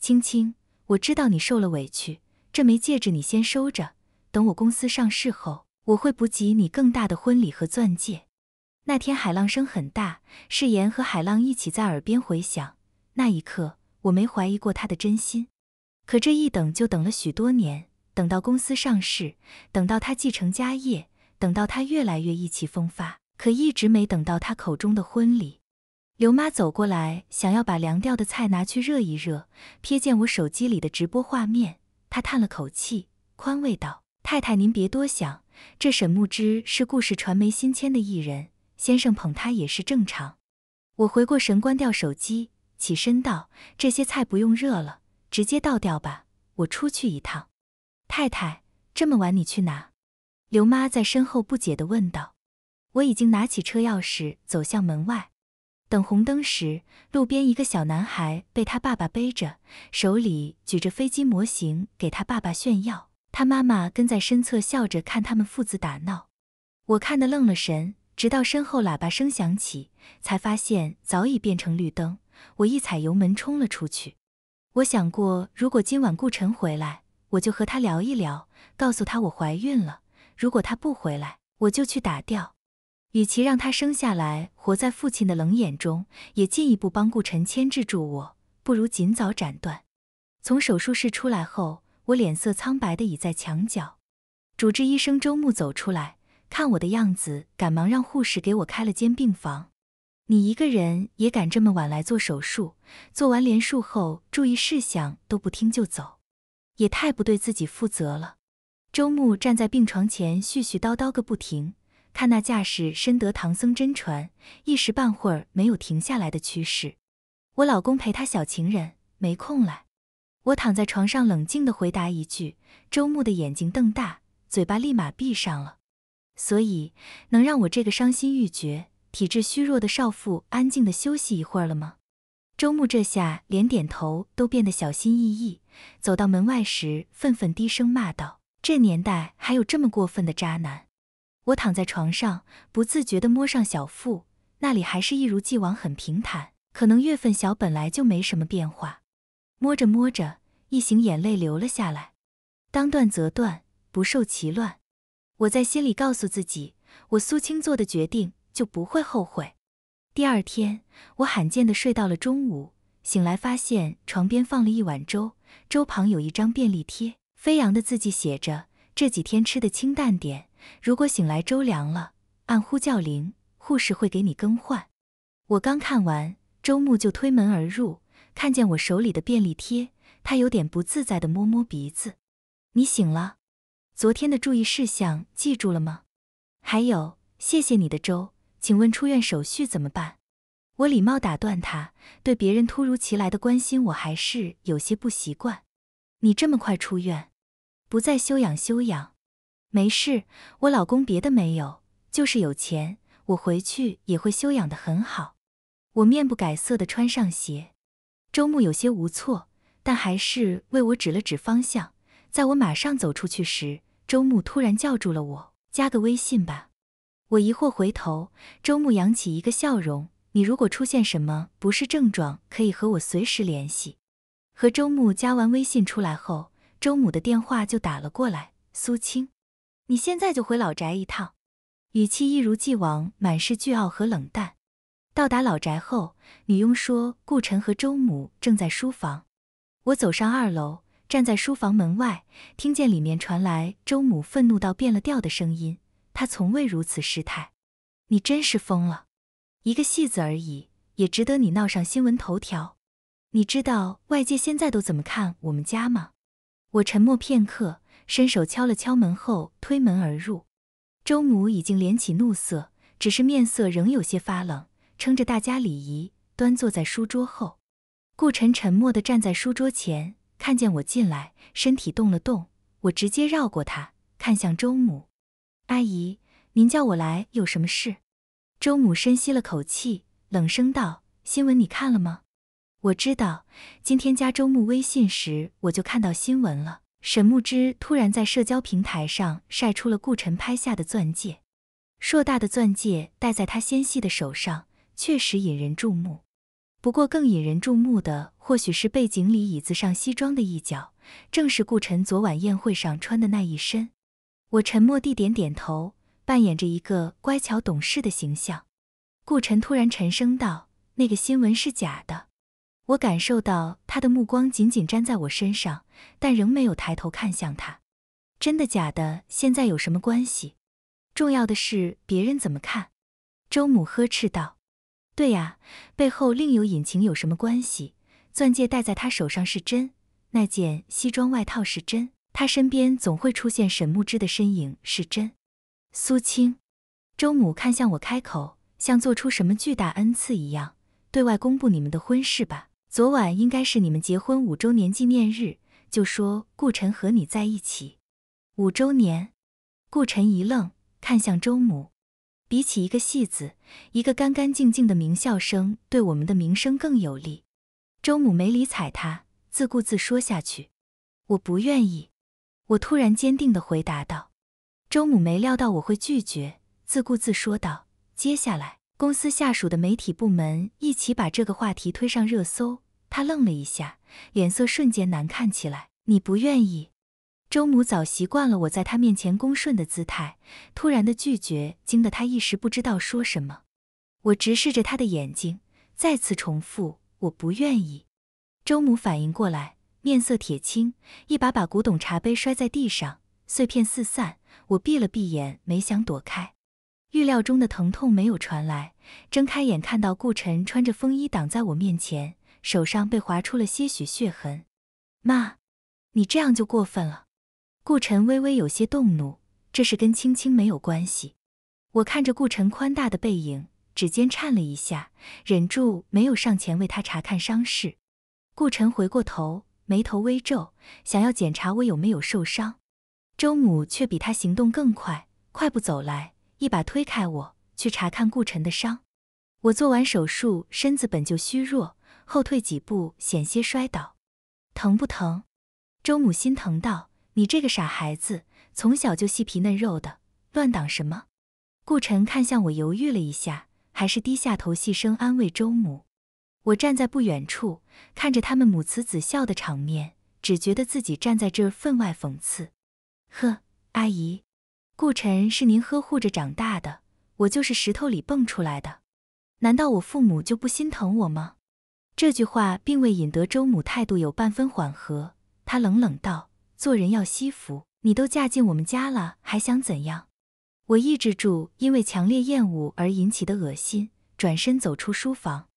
青青，我知道你受了委屈，这枚戒指你先收着，等我公司上市后，我会补给你更大的婚礼和钻戒。那天海浪声很大，誓言和海浪一起在耳边回响。那一刻，我没怀疑过他的真心。可这一等就等了许多年，等到公司上市，等到他继承家业，等到他越来越意气风发，可一直没等到他口中的婚礼。刘妈走过来，想要把凉掉的菜拿去热一热，瞥见我手机里的直播画面，她叹了口气，宽慰道：“太太，您别多想，这沈木之是故事传媒新签的艺人。”先生捧他也是正常。我回过神，关掉手机，起身道：“这些菜不用热了，直接倒掉吧。我出去一趟。”太太，这么晚你去哪？”刘妈在身后不解地问道。我已经拿起车钥匙，走向门外。等红灯时，路边一个小男孩被他爸爸背着，手里举着飞机模型给他爸爸炫耀，他妈妈跟在身侧笑着看他们父子打闹。我看的愣了神。直到身后喇叭声响起，才发现早已变成绿灯。我一踩油门冲了出去。我想过，如果今晚顾辰回来，我就和他聊一聊，告诉他我怀孕了；如果他不回来，我就去打掉。与其让他生下来活在父亲的冷眼中，也进一步帮顾辰牵制住我，不如尽早斩断。从手术室出来后，我脸色苍白的倚在墙角。主治医生周木走出来。看我的样子，赶忙让护士给我开了间病房。你一个人也敢这么晚来做手术？做完连术后注意事项都不听就走，也太不对自己负责了。周牧站在病床前絮絮叨叨个不停，看那架势，深得唐僧真传，一时半会儿没有停下来的趋势。我老公陪他小情人，没空来。我躺在床上冷静地回答一句。周牧的眼睛瞪大，嘴巴立马闭上了。所以，能让我这个伤心欲绝、体质虚弱的少妇安静的休息一会儿了吗？周牧这下连点头都变得小心翼翼。走到门外时，愤愤低声骂道：“这年代还有这么过分的渣男！”我躺在床上，不自觉的摸上小腹，那里还是一如既往很平坦，可能月份小本来就没什么变化。摸着摸着，一行眼泪流了下来。当断则断，不受其乱。我在心里告诉自己，我苏青做的决定就不会后悔。第二天，我罕见的睡到了中午，醒来发现床边放了一碗粥，粥旁有一张便利贴，飞扬的字迹写着：“这几天吃的清淡点，如果醒来粥凉了，按呼叫铃，护士会给你更换。”我刚看完，周木就推门而入，看见我手里的便利贴，他有点不自在的摸摸鼻子：“你醒了。”昨天的注意事项记住了吗？还有，谢谢你的粥。请问出院手续怎么办？我礼貌打断他，对别人突如其来的关心我还是有些不习惯。你这么快出院，不再休养休养？没事，我老公别的没有，就是有钱。我回去也会休养的很好。我面不改色的穿上鞋，周木有些无措，但还是为我指了指方向。在我马上走出去时。周牧突然叫住了我，加个微信吧。我疑惑回头，周牧扬起一个笑容：“你如果出现什么不适症状，可以和我随时联系。”和周牧加完微信出来后，周母的电话就打了过来：“苏青，你现在就回老宅一趟。”语气一如既往，满是倨傲和冷淡。到达老宅后，女佣说顾晨和周母正在书房。我走上二楼。站在书房门外，听见里面传来周母愤怒到变了调的声音。他从未如此失态。你真是疯了！一个戏子而已，也值得你闹上新闻头条？你知道外界现在都怎么看我们家吗？我沉默片刻，伸手敲了敲门后，推门而入。周母已经敛起怒色，只是面色仍有些发冷，撑着大家礼仪，端坐在书桌后。顾晨沉默的站在书桌前。看见我进来，身体动了动。我直接绕过他，看向周母。阿姨，您叫我来有什么事？周母深吸了口气，冷声道：“新闻你看了吗？”我知道，今天加周牧微信时，我就看到新闻了。沈木之突然在社交平台上晒出了顾辰拍下的钻戒，硕大的钻戒戴在他纤细的手上，确实引人注目。不过更引人注目的，或许是背景里椅子上西装的一角，正是顾辰昨晚宴会上穿的那一身。我沉默地点点头，扮演着一个乖巧懂事的形象。顾辰突然沉声道：“那个新闻是假的。”我感受到他的目光紧紧粘在我身上，但仍没有抬头看向他。真的假的？现在有什么关系？重要的是别人怎么看。周母呵斥道。对呀，背后另有隐情有什么关系？钻戒戴在他手上是真，那件西装外套是真，他身边总会出现沈木之的身影是真。苏青，周母看向我开口，像做出什么巨大恩赐一样，对外公布你们的婚事吧。昨晚应该是你们结婚五周年纪念日，就说顾辰和你在一起，五周年。顾辰一愣，看向周母。比起一个戏子，一个干干净净的名校生对我们的名声更有利。周母没理睬他，自顾自说下去。我不愿意。我突然坚定的回答道。周母没料到我会拒绝，自顾自说道。接下来，公司下属的媒体部门一起把这个话题推上热搜。他愣了一下，脸色瞬间难看起来。你不愿意？周母早习惯了我在他面前恭顺的姿态，突然的拒绝惊得她一时不知道说什么。我直视着她的眼睛，再次重复：“我不愿意。”周母反应过来，面色铁青，一把把古董茶杯摔在地上，碎片四散。我闭了闭眼，没想躲开，预料中的疼痛没有传来。睁开眼，看到顾辰穿着风衣挡在我面前，手上被划出了些许血痕。妈，你这样就过分了。顾辰微微有些动怒，这是跟青青没有关系。我看着顾辰宽大的背影，指尖颤了一下，忍住没有上前为他查看伤势。顾辰回过头，眉头微皱，想要检查我有没有受伤。周母却比他行动更快，快步走来，一把推开我去查看顾辰的伤。我做完手术，身子本就虚弱，后退几步，险些摔倒。疼不疼？周母心疼道。你这个傻孩子，从小就细皮嫩肉的，乱挡什么？顾辰看向我，犹豫了一下，还是低下头，细声安慰周母。我站在不远处，看着他们母慈子孝的场面，只觉得自己站在这分外讽刺。呵，阿姨，顾辰是您呵护着长大的，我就是石头里蹦出来的，难道我父母就不心疼我吗？这句话并未引得周母态度有半分缓和，她冷冷道。做人要惜福，你都嫁进我们家了，还想怎样？我抑制住因为强烈厌恶而引起的恶心，转身走出书房，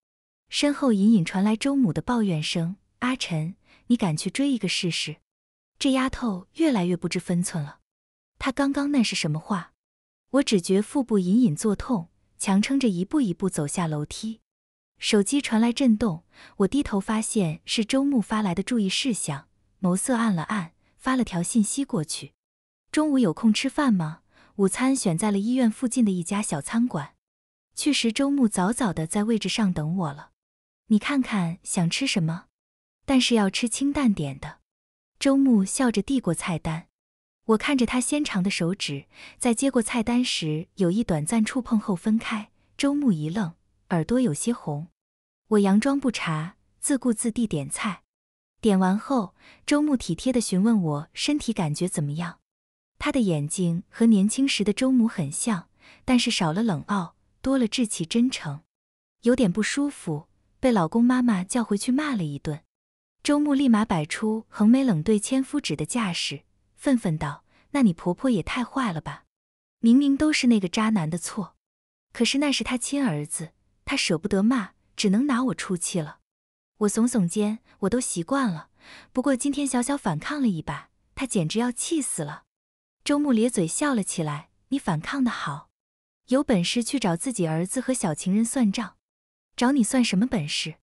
身后隐隐传来周母的抱怨声：“阿晨，你敢去追一个试试？这丫头越来越不知分寸了。”她刚刚那是什么话？我只觉腹部隐隐作痛，强撑着一步一步走下楼梯。手机传来震动，我低头发现是周木发来的注意事项，眸色暗了暗。发了条信息过去，中午有空吃饭吗？午餐选在了医院附近的一家小餐馆。去时周木早早的在位置上等我了，你看看想吃什么，但是要吃清淡点的。周木笑着递过菜单，我看着他纤长的手指，在接过菜单时有意短暂触碰后分开。周木一愣，耳朵有些红。我佯装不察，自顾自地点菜。点完后，周母体贴的询问我身体感觉怎么样。他的眼睛和年轻时的周母很像，但是少了冷傲，多了志气真诚。有点不舒服，被老公妈妈叫回去骂了一顿。周母立马摆出横眉冷对千夫指的架势，愤愤道：“那你婆婆也太坏了吧！明明都是那个渣男的错，可是那是他亲儿子，他舍不得骂，只能拿我出气了。”我耸耸肩，我都习惯了。不过今天小小反抗了一把，他简直要气死了。周母咧嘴笑了起来：“你反抗的好，有本事去找自己儿子和小情人算账，找你算什么本事？”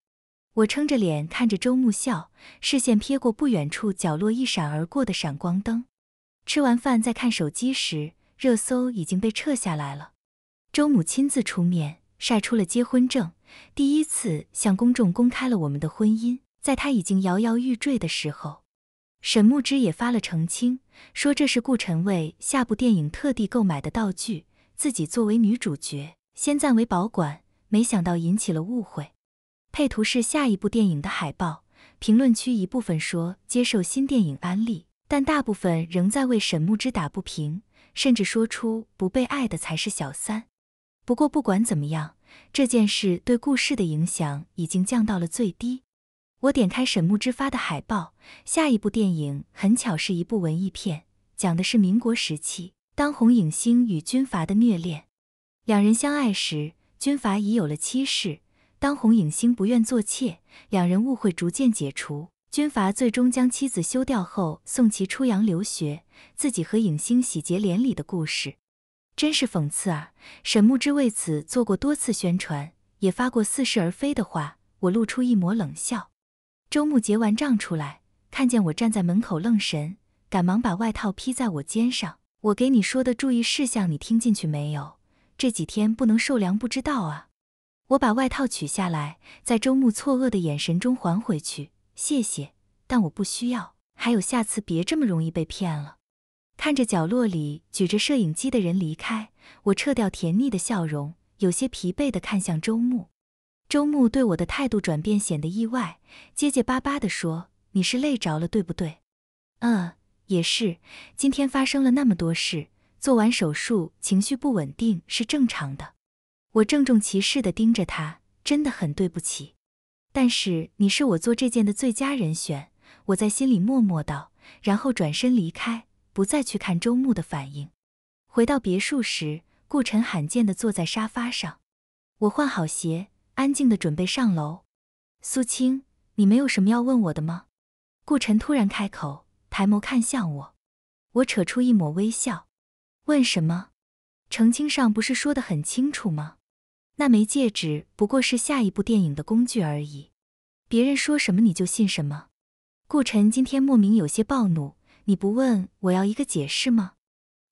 我撑着脸看着周母笑，视线瞥过不远处角落一闪而过的闪光灯。吃完饭再看手机时，热搜已经被撤下来了。周母亲自出面。晒出了结婚证，第一次向公众公开了我们的婚姻。在他已经摇摇欲坠的时候，沈木之也发了澄清，说这是顾晨为下部电影特地购买的道具，自己作为女主角先暂为保管。没想到引起了误会。配图是下一部电影的海报。评论区一部分说接受新电影安利，但大部分仍在为沈木之打不平，甚至说出不被爱的才是小三。不过不管怎么样，这件事对故事的影响已经降到了最低。我点开沈木之发的海报，下一部电影很巧是一部文艺片，讲的是民国时期当红影星与军阀的虐恋。两人相爱时，军阀已有了妻室；当红影星不愿做妾，两人误会逐渐解除，军阀最终将妻子休掉后送其出洋留学，自己和影星喜结连理的故事。真是讽刺啊！沈牧之为此做过多次宣传，也发过似是而非的话。我露出一抹冷笑。周木结完账出来，看见我站在门口愣神，赶忙把外套披在我肩上。我给你说的注意事项，你听进去没有？这几天不能受凉，不知道啊？我把外套取下来，在周木错愕的眼神中还回去。谢谢，但我不需要。还有，下次别这么容易被骗了。看着角落里举着摄影机的人离开，我撤掉甜腻的笑容，有些疲惫地看向周牧。周牧对我的态度转变显得意外，结结巴巴地说：“你是累着了，对不对？”“嗯，也是。今天发生了那么多事，做完手术情绪不稳定是正常的。”我郑重其事地盯着他：“真的很对不起，但是你是我做这件的最佳人选。”我在心里默默道，然后转身离开。不再去看周牧的反应。回到别墅时，顾辰罕见地坐在沙发上。我换好鞋，安静地准备上楼。苏青，你没有什么要问我的吗？顾辰突然开口，抬眸看向我。我扯出一抹微笑，问什么？澄清上不是说得很清楚吗？那枚戒指不过是下一部电影的工具而已。别人说什么你就信什么？顾辰今天莫名有些暴怒。你不问我要一个解释吗？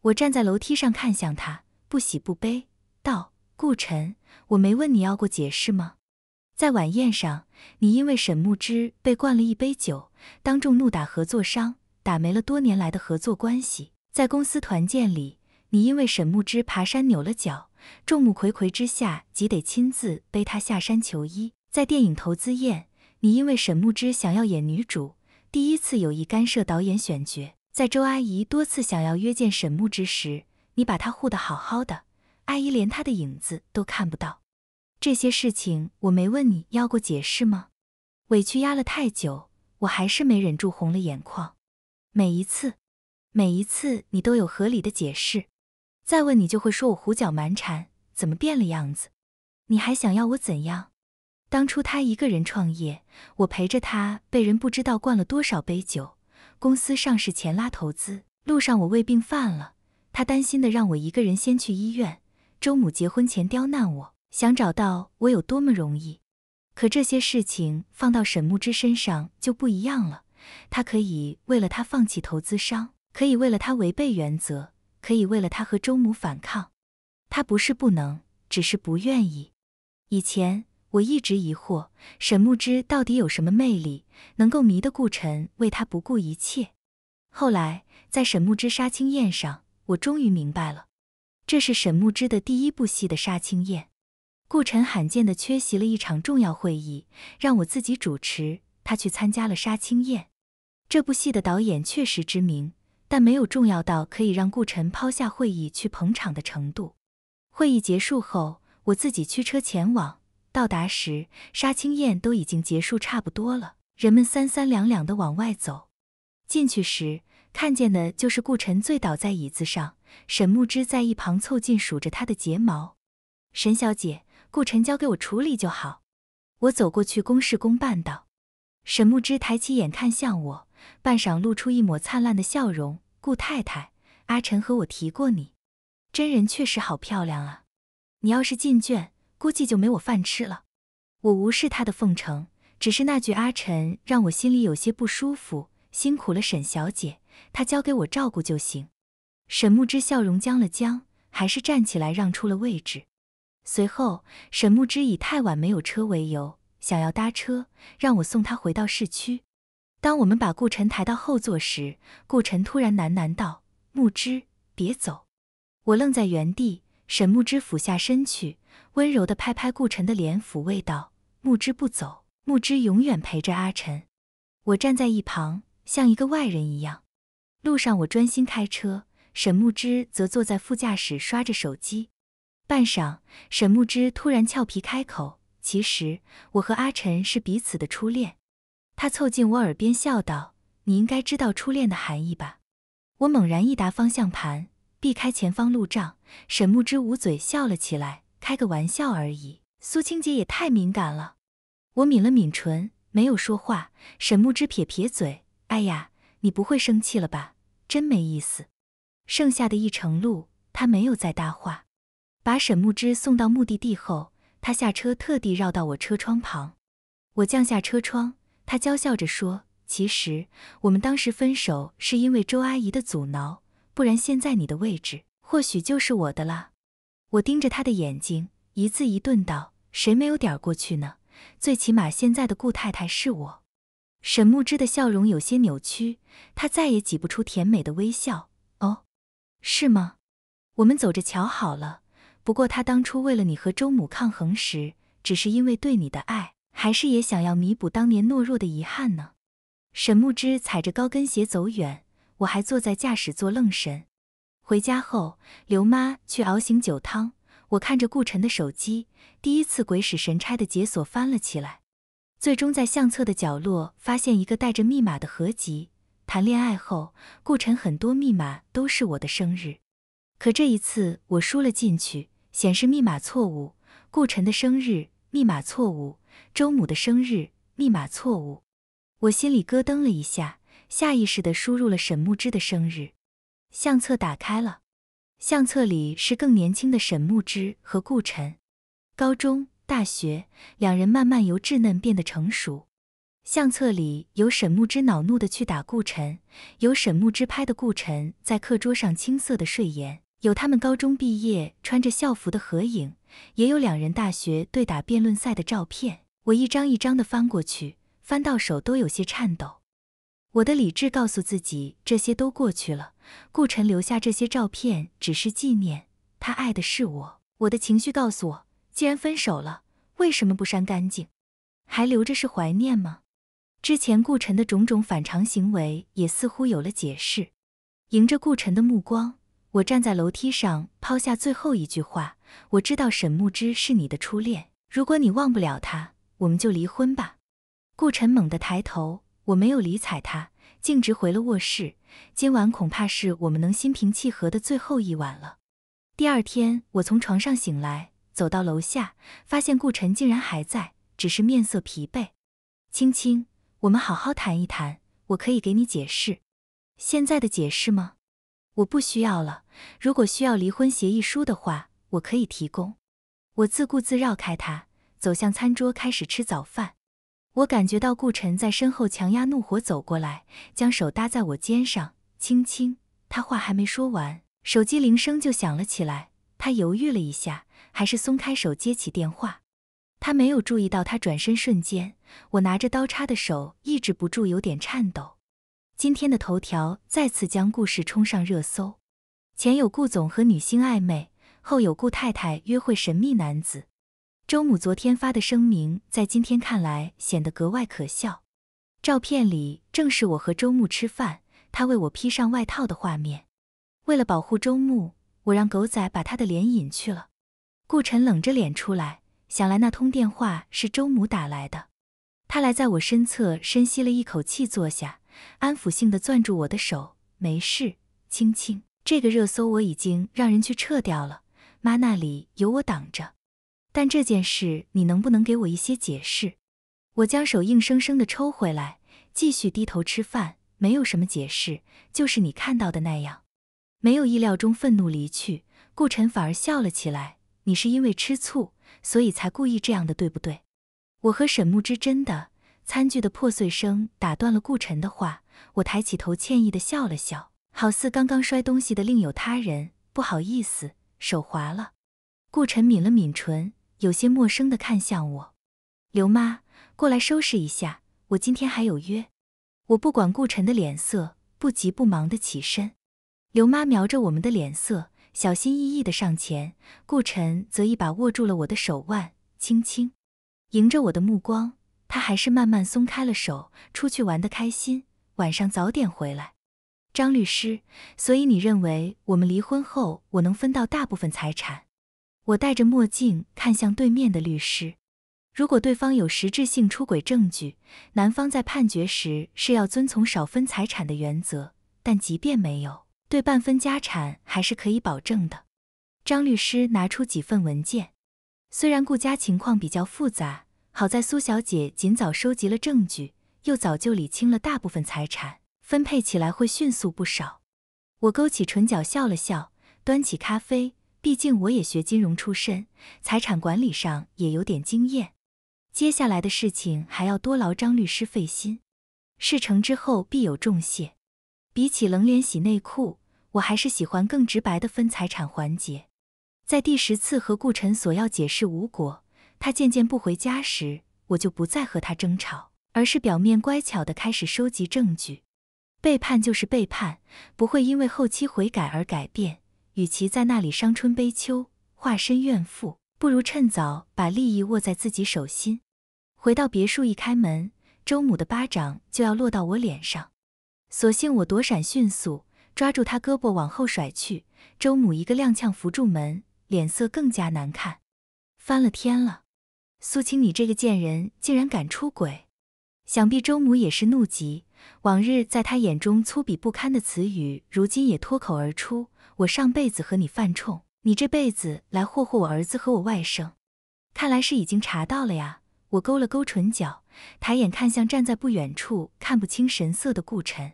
我站在楼梯上看向他，不喜不悲道：“顾辰，我没问你要过解释吗？在晚宴上，你因为沈木之被灌了一杯酒，当众怒打合作商，打没了多年来的合作关系；在公司团建里，你因为沈木之爬山扭了脚，众目睽睽之下急得亲自背他下山求医；在电影投资宴，你因为沈木之想要演女主。”第一次有意干涉导演选角，在周阿姨多次想要约见沈木之时，你把她护得好好的，阿姨连她的影子都看不到。这些事情我没问你要过解释吗？委屈压了太久，我还是没忍住红了眼眶。每一次，每一次你都有合理的解释，再问你就会说我胡搅蛮缠，怎么变了样子？你还想要我怎样？当初他一个人创业，我陪着他，被人不知道灌了多少杯酒。公司上市前拉投资，路上我胃病犯了，他担心的让我一个人先去医院。周母结婚前刁难我，想找到我有多么容易。可这些事情放到沈木之身上就不一样了，他可以为了他放弃投资商，可以为了他违背原则，可以为了他和周母反抗。他不是不能，只是不愿意。以前。我一直疑惑沈木之到底有什么魅力，能够迷得顾辰为他不顾一切。后来在沈木之杀青宴上，我终于明白了，这是沈木之的第一部戏的杀青宴。顾辰罕见的缺席了一场重要会议，让我自己主持。他去参加了杀青宴。这部戏的导演确实知名，但没有重要到可以让顾辰抛下会议去捧场的程度。会议结束后，我自己驱车前往。到达时，杀青宴都已经结束差不多了，人们三三两两的往外走。进去时，看见的就是顾辰醉倒在椅子上，沈木之在一旁凑近数着他的睫毛。沈小姐，顾辰交给我处理就好。我走过去公事公办道。沈木之抬起眼看向我，半晌露出一抹灿烂的笑容。顾太太，阿晨和我提过你，真人确实好漂亮啊。你要是进圈。估计就没我饭吃了。我无视他的奉承，只是那句阿晨让我心里有些不舒服。辛苦了，沈小姐，他交给我照顾就行。沈木之笑容僵了僵，还是站起来让出了位置。随后，沈木之以太晚没有车为由，想要搭车，让我送他回到市区。当我们把顾晨抬到后座时，顾晨突然喃喃道：“木之，别走。”我愣在原地。沈木之俯下身去。温柔地拍拍顾晨的脸，抚慰道：“木之不走，木之永远陪着阿晨。”我站在一旁，像一个外人一样。路上，我专心开车，沈木之则坐在副驾驶刷着手机。半晌，沈木之突然俏皮开口：“其实我和阿晨是彼此的初恋。”他凑近我耳边笑道：“你应该知道初恋的含义吧？”我猛然一打方向盘，避开前方路障。沈木之捂嘴笑了起来。开个玩笑而已，苏青姐也太敏感了。我抿了抿唇，没有说话。沈木之撇撇嘴：“哎呀，你不会生气了吧？真没意思。”剩下的一程路，他没有再搭话。把沈木之送到目的地后，他下车，特地绕到我车窗旁。我降下车窗，他娇笑着说：“其实我们当时分手是因为周阿姨的阻挠，不然现在你的位置或许就是我的了。”我盯着他的眼睛，一字一顿道：“谁没有点过去呢？最起码现在的顾太太是我。”沈木之的笑容有些扭曲，他再也挤不出甜美的微笑。哦，是吗？我们走着瞧好了。不过他当初为了你和周母抗衡时，只是因为对你的爱，还是也想要弥补当年懦弱的遗憾呢？沈木之踩着高跟鞋走远，我还坐在驾驶座愣神。回家后，刘妈去熬醒酒汤。我看着顾晨的手机，第一次鬼使神差的解锁翻了起来，最终在相册的角落发现一个带着密码的合集。谈恋爱后，顾晨很多密码都是我的生日，可这一次我输了进去，显示密码错误。顾晨的生日密码错误，周母的生日密码错误，我心里咯噔了一下，下意识的输入了沈木之的生日。相册打开了，相册里是更年轻的沈木之和顾晨。高中、大学，两人慢慢由稚嫩变得成熟。相册里有沈木之恼怒的去打顾晨，有沈木之拍的顾晨在课桌上青涩的睡颜，有他们高中毕业穿着校服的合影，也有两人大学对打辩论赛的照片。我一张一张的翻过去，翻到手都有些颤抖。我的理智告诉自己，这些都过去了。顾辰留下这些照片只是纪念，他爱的是我。我的情绪告诉我，既然分手了，为什么不删干净，还留着是怀念吗？之前顾辰的种种反常行为也似乎有了解释。迎着顾辰的目光，我站在楼梯上，抛下最后一句话：我知道沈木之是你的初恋，如果你忘不了他，我们就离婚吧。顾辰猛地抬头。我没有理睬他，径直回了卧室。今晚恐怕是我们能心平气和的最后一晚了。第二天，我从床上醒来，走到楼下，发现顾辰竟然还在，只是面色疲惫。青青，我们好好谈一谈，我可以给你解释。现在的解释吗？我不需要了。如果需要离婚协议书的话，我可以提供。我自顾自绕开他，走向餐桌，开始吃早饭。我感觉到顾辰在身后强压怒火走过来，将手搭在我肩上，轻轻。他话还没说完，手机铃声就响了起来。他犹豫了一下，还是松开手接起电话。他没有注意到，他转身瞬间，我拿着刀叉的手抑制不住有点颤抖。今天的头条再次将故事冲上热搜，前有顾总和女星暧昧，后有顾太太约会神秘男子。周母昨天发的声明，在今天看来显得格外可笑。照片里正是我和周牧吃饭，他为我披上外套的画面。为了保护周牧，我让狗仔把他的脸隐去了。顾辰冷着脸出来，想来那通电话是周母打来的。他来在我身侧，深吸了一口气，坐下，安抚性地攥住我的手：“没事，青青，这个热搜我已经让人去撤掉了。妈那里有我挡着。”但这件事，你能不能给我一些解释？我将手硬生生地抽回来，继续低头吃饭。没有什么解释，就是你看到的那样。没有意料中愤怒离去，顾晨反而笑了起来。你是因为吃醋，所以才故意这样的，对不对？我和沈木之真的餐具的破碎声打断了顾晨的话。我抬起头，歉意的笑了笑，好似刚刚摔东西的另有他人。不好意思，手滑了。顾晨抿了抿唇。有些陌生的看向我，刘妈，过来收拾一下，我今天还有约。我不管顾晨的脸色，不急不忙的起身。刘妈瞄着我们的脸色，小心翼翼的上前。顾晨则一把握住了我的手腕，轻轻。迎着我的目光，他还是慢慢松开了手。出去玩的开心，晚上早点回来。张律师，所以你认为我们离婚后，我能分到大部分财产？我戴着墨镜看向对面的律师，如果对方有实质性出轨证据，男方在判决时是要遵从少分财产的原则。但即便没有，对半分家产还是可以保证的。张律师拿出几份文件，虽然顾家情况比较复杂，好在苏小姐尽早收集了证据，又早就理清了大部分财产，分配起来会迅速不少。我勾起唇角笑了笑，端起咖啡。毕竟我也学金融出身，财产管理上也有点经验。接下来的事情还要多劳张律师费心，事成之后必有重谢。比起冷脸洗内裤，我还是喜欢更直白的分财产环节。在第十次和顾晨索要解释无果，他渐渐不回家时，我就不再和他争吵，而是表面乖巧的开始收集证据。背叛就是背叛，不会因为后期悔改而改变。与其在那里伤春悲秋，化身怨妇，不如趁早把利益握在自己手心。回到别墅，一开门，周母的巴掌就要落到我脸上，所幸我躲闪迅速，抓住他胳膊往后甩去。周母一个踉跄扶住门，脸色更加难看，翻了天了！苏青，你这个贱人，竟然敢出轨！想必周母也是怒极，往日在他眼中粗鄙不堪的词语，如今也脱口而出。我上辈子和你犯冲，你这辈子来霍霍我儿子和我外甥，看来是已经查到了呀。我勾了勾唇角，抬眼看向站在不远处、看不清神色的顾辰。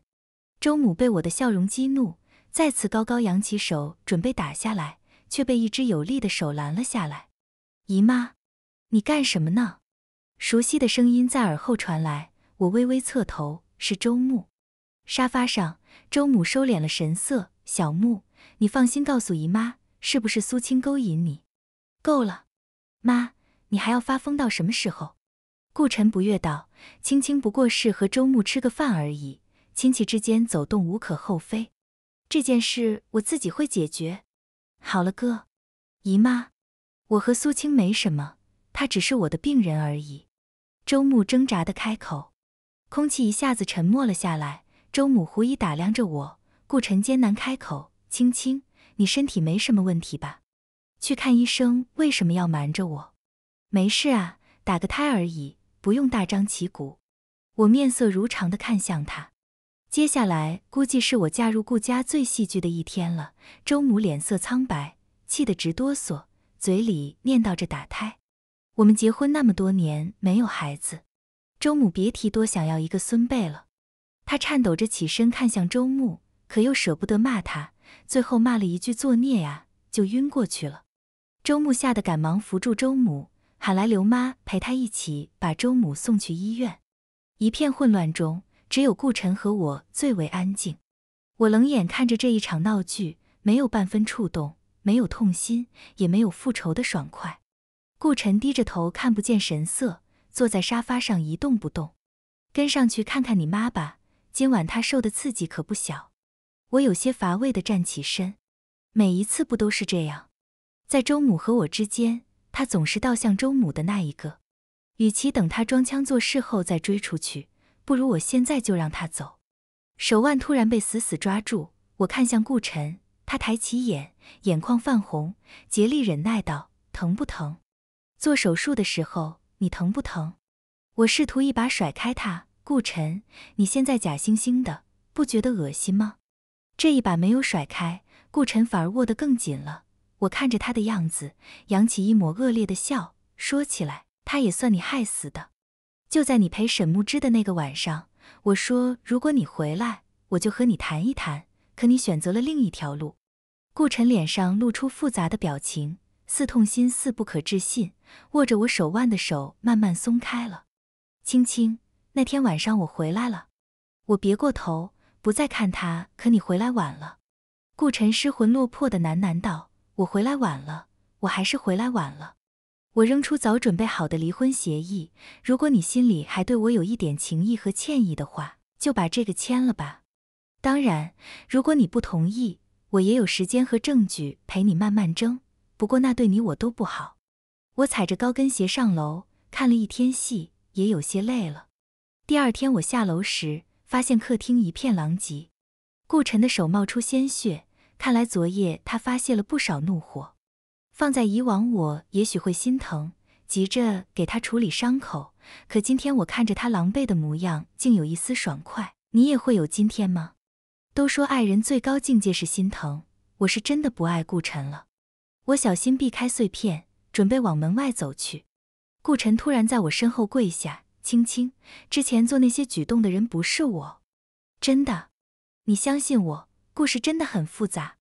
周母被我的笑容激怒，再次高高扬起手准备打下来，却被一只有力的手拦了下来。姨妈，你干什么呢？熟悉的声音在耳后传来，我微微侧头，是周牧。沙发上，周母收敛了神色，小牧。你放心，告诉姨妈，是不是苏青勾引你？够了，妈，你还要发疯到什么时候？顾辰不悦道：“青青不过是和周牧吃个饭而已，亲戚之间走动无可厚非。这件事我自己会解决。好了，哥，姨妈，我和苏青没什么，她只是我的病人而已。”周牧挣扎地开口，空气一下子沉默了下来。周母狐疑打量着我，顾辰艰难开口。青青，你身体没什么问题吧？去看医生为什么要瞒着我？没事啊，打个胎而已，不用大张旗鼓。我面色如常的看向他，接下来估计是我嫁入顾家最戏剧的一天了。周母脸色苍白，气得直哆嗦，嘴里念叨着打胎。我们结婚那么多年没有孩子，周母别提多想要一个孙辈了。她颤抖着起身看向周牧，可又舍不得骂他。最后骂了一句“作孽呀”，就晕过去了。周穆吓得赶忙扶住周母，喊来刘妈陪他一起把周母送去医院。一片混乱中，只有顾晨和我最为安静。我冷眼看着这一场闹剧，没有半分触动，没有痛心，也没有复仇的爽快。顾晨低着头，看不见神色，坐在沙发上一动不动。跟上去看看你妈吧，今晚她受的刺激可不小。我有些乏味地站起身，每一次不都是这样？在周母和我之间，他总是倒向周母的那一个。与其等他装腔作势后再追出去，不如我现在就让他走。手腕突然被死死抓住，我看向顾辰，他抬起眼，眼眶泛红，竭力忍耐道：“疼不疼？做手术的时候你疼不疼？”我试图一把甩开他，顾辰，你现在假惺惺的，不觉得恶心吗？这一把没有甩开，顾晨反而握得更紧了。我看着他的样子，扬起一抹恶劣的笑，说起来，他也算你害死的。就在你陪沈木之的那个晚上，我说如果你回来，我就和你谈一谈。可你选择了另一条路。顾晨脸上露出复杂的表情，似痛心，似不可置信。握着我手腕的手慢慢松开了。青青，那天晚上我回来了。我别过头。不再看他，可你回来晚了。顾晨失魂落魄的喃喃道：“我回来晚了，我还是回来晚了。我扔出早准备好的离婚协议，如果你心里还对我有一点情意和歉意的话，就把这个签了吧。当然，如果你不同意，我也有时间和证据陪你慢慢争。不过那对你我都不好。”我踩着高跟鞋上楼，看了一天戏，也有些累了。第二天我下楼时。发现客厅一片狼藉，顾晨的手冒出鲜血，看来昨夜他发泄了不少怒火。放在以往，我也许会心疼，急着给他处理伤口。可今天，我看着他狼狈的模样，竟有一丝爽快。你也会有今天吗？都说爱人最高境界是心疼，我是真的不爱顾晨了。我小心避开碎片，准备往门外走去。顾晨突然在我身后跪下。青青，之前做那些举动的人不是我，真的，你相信我。故事真的很复杂。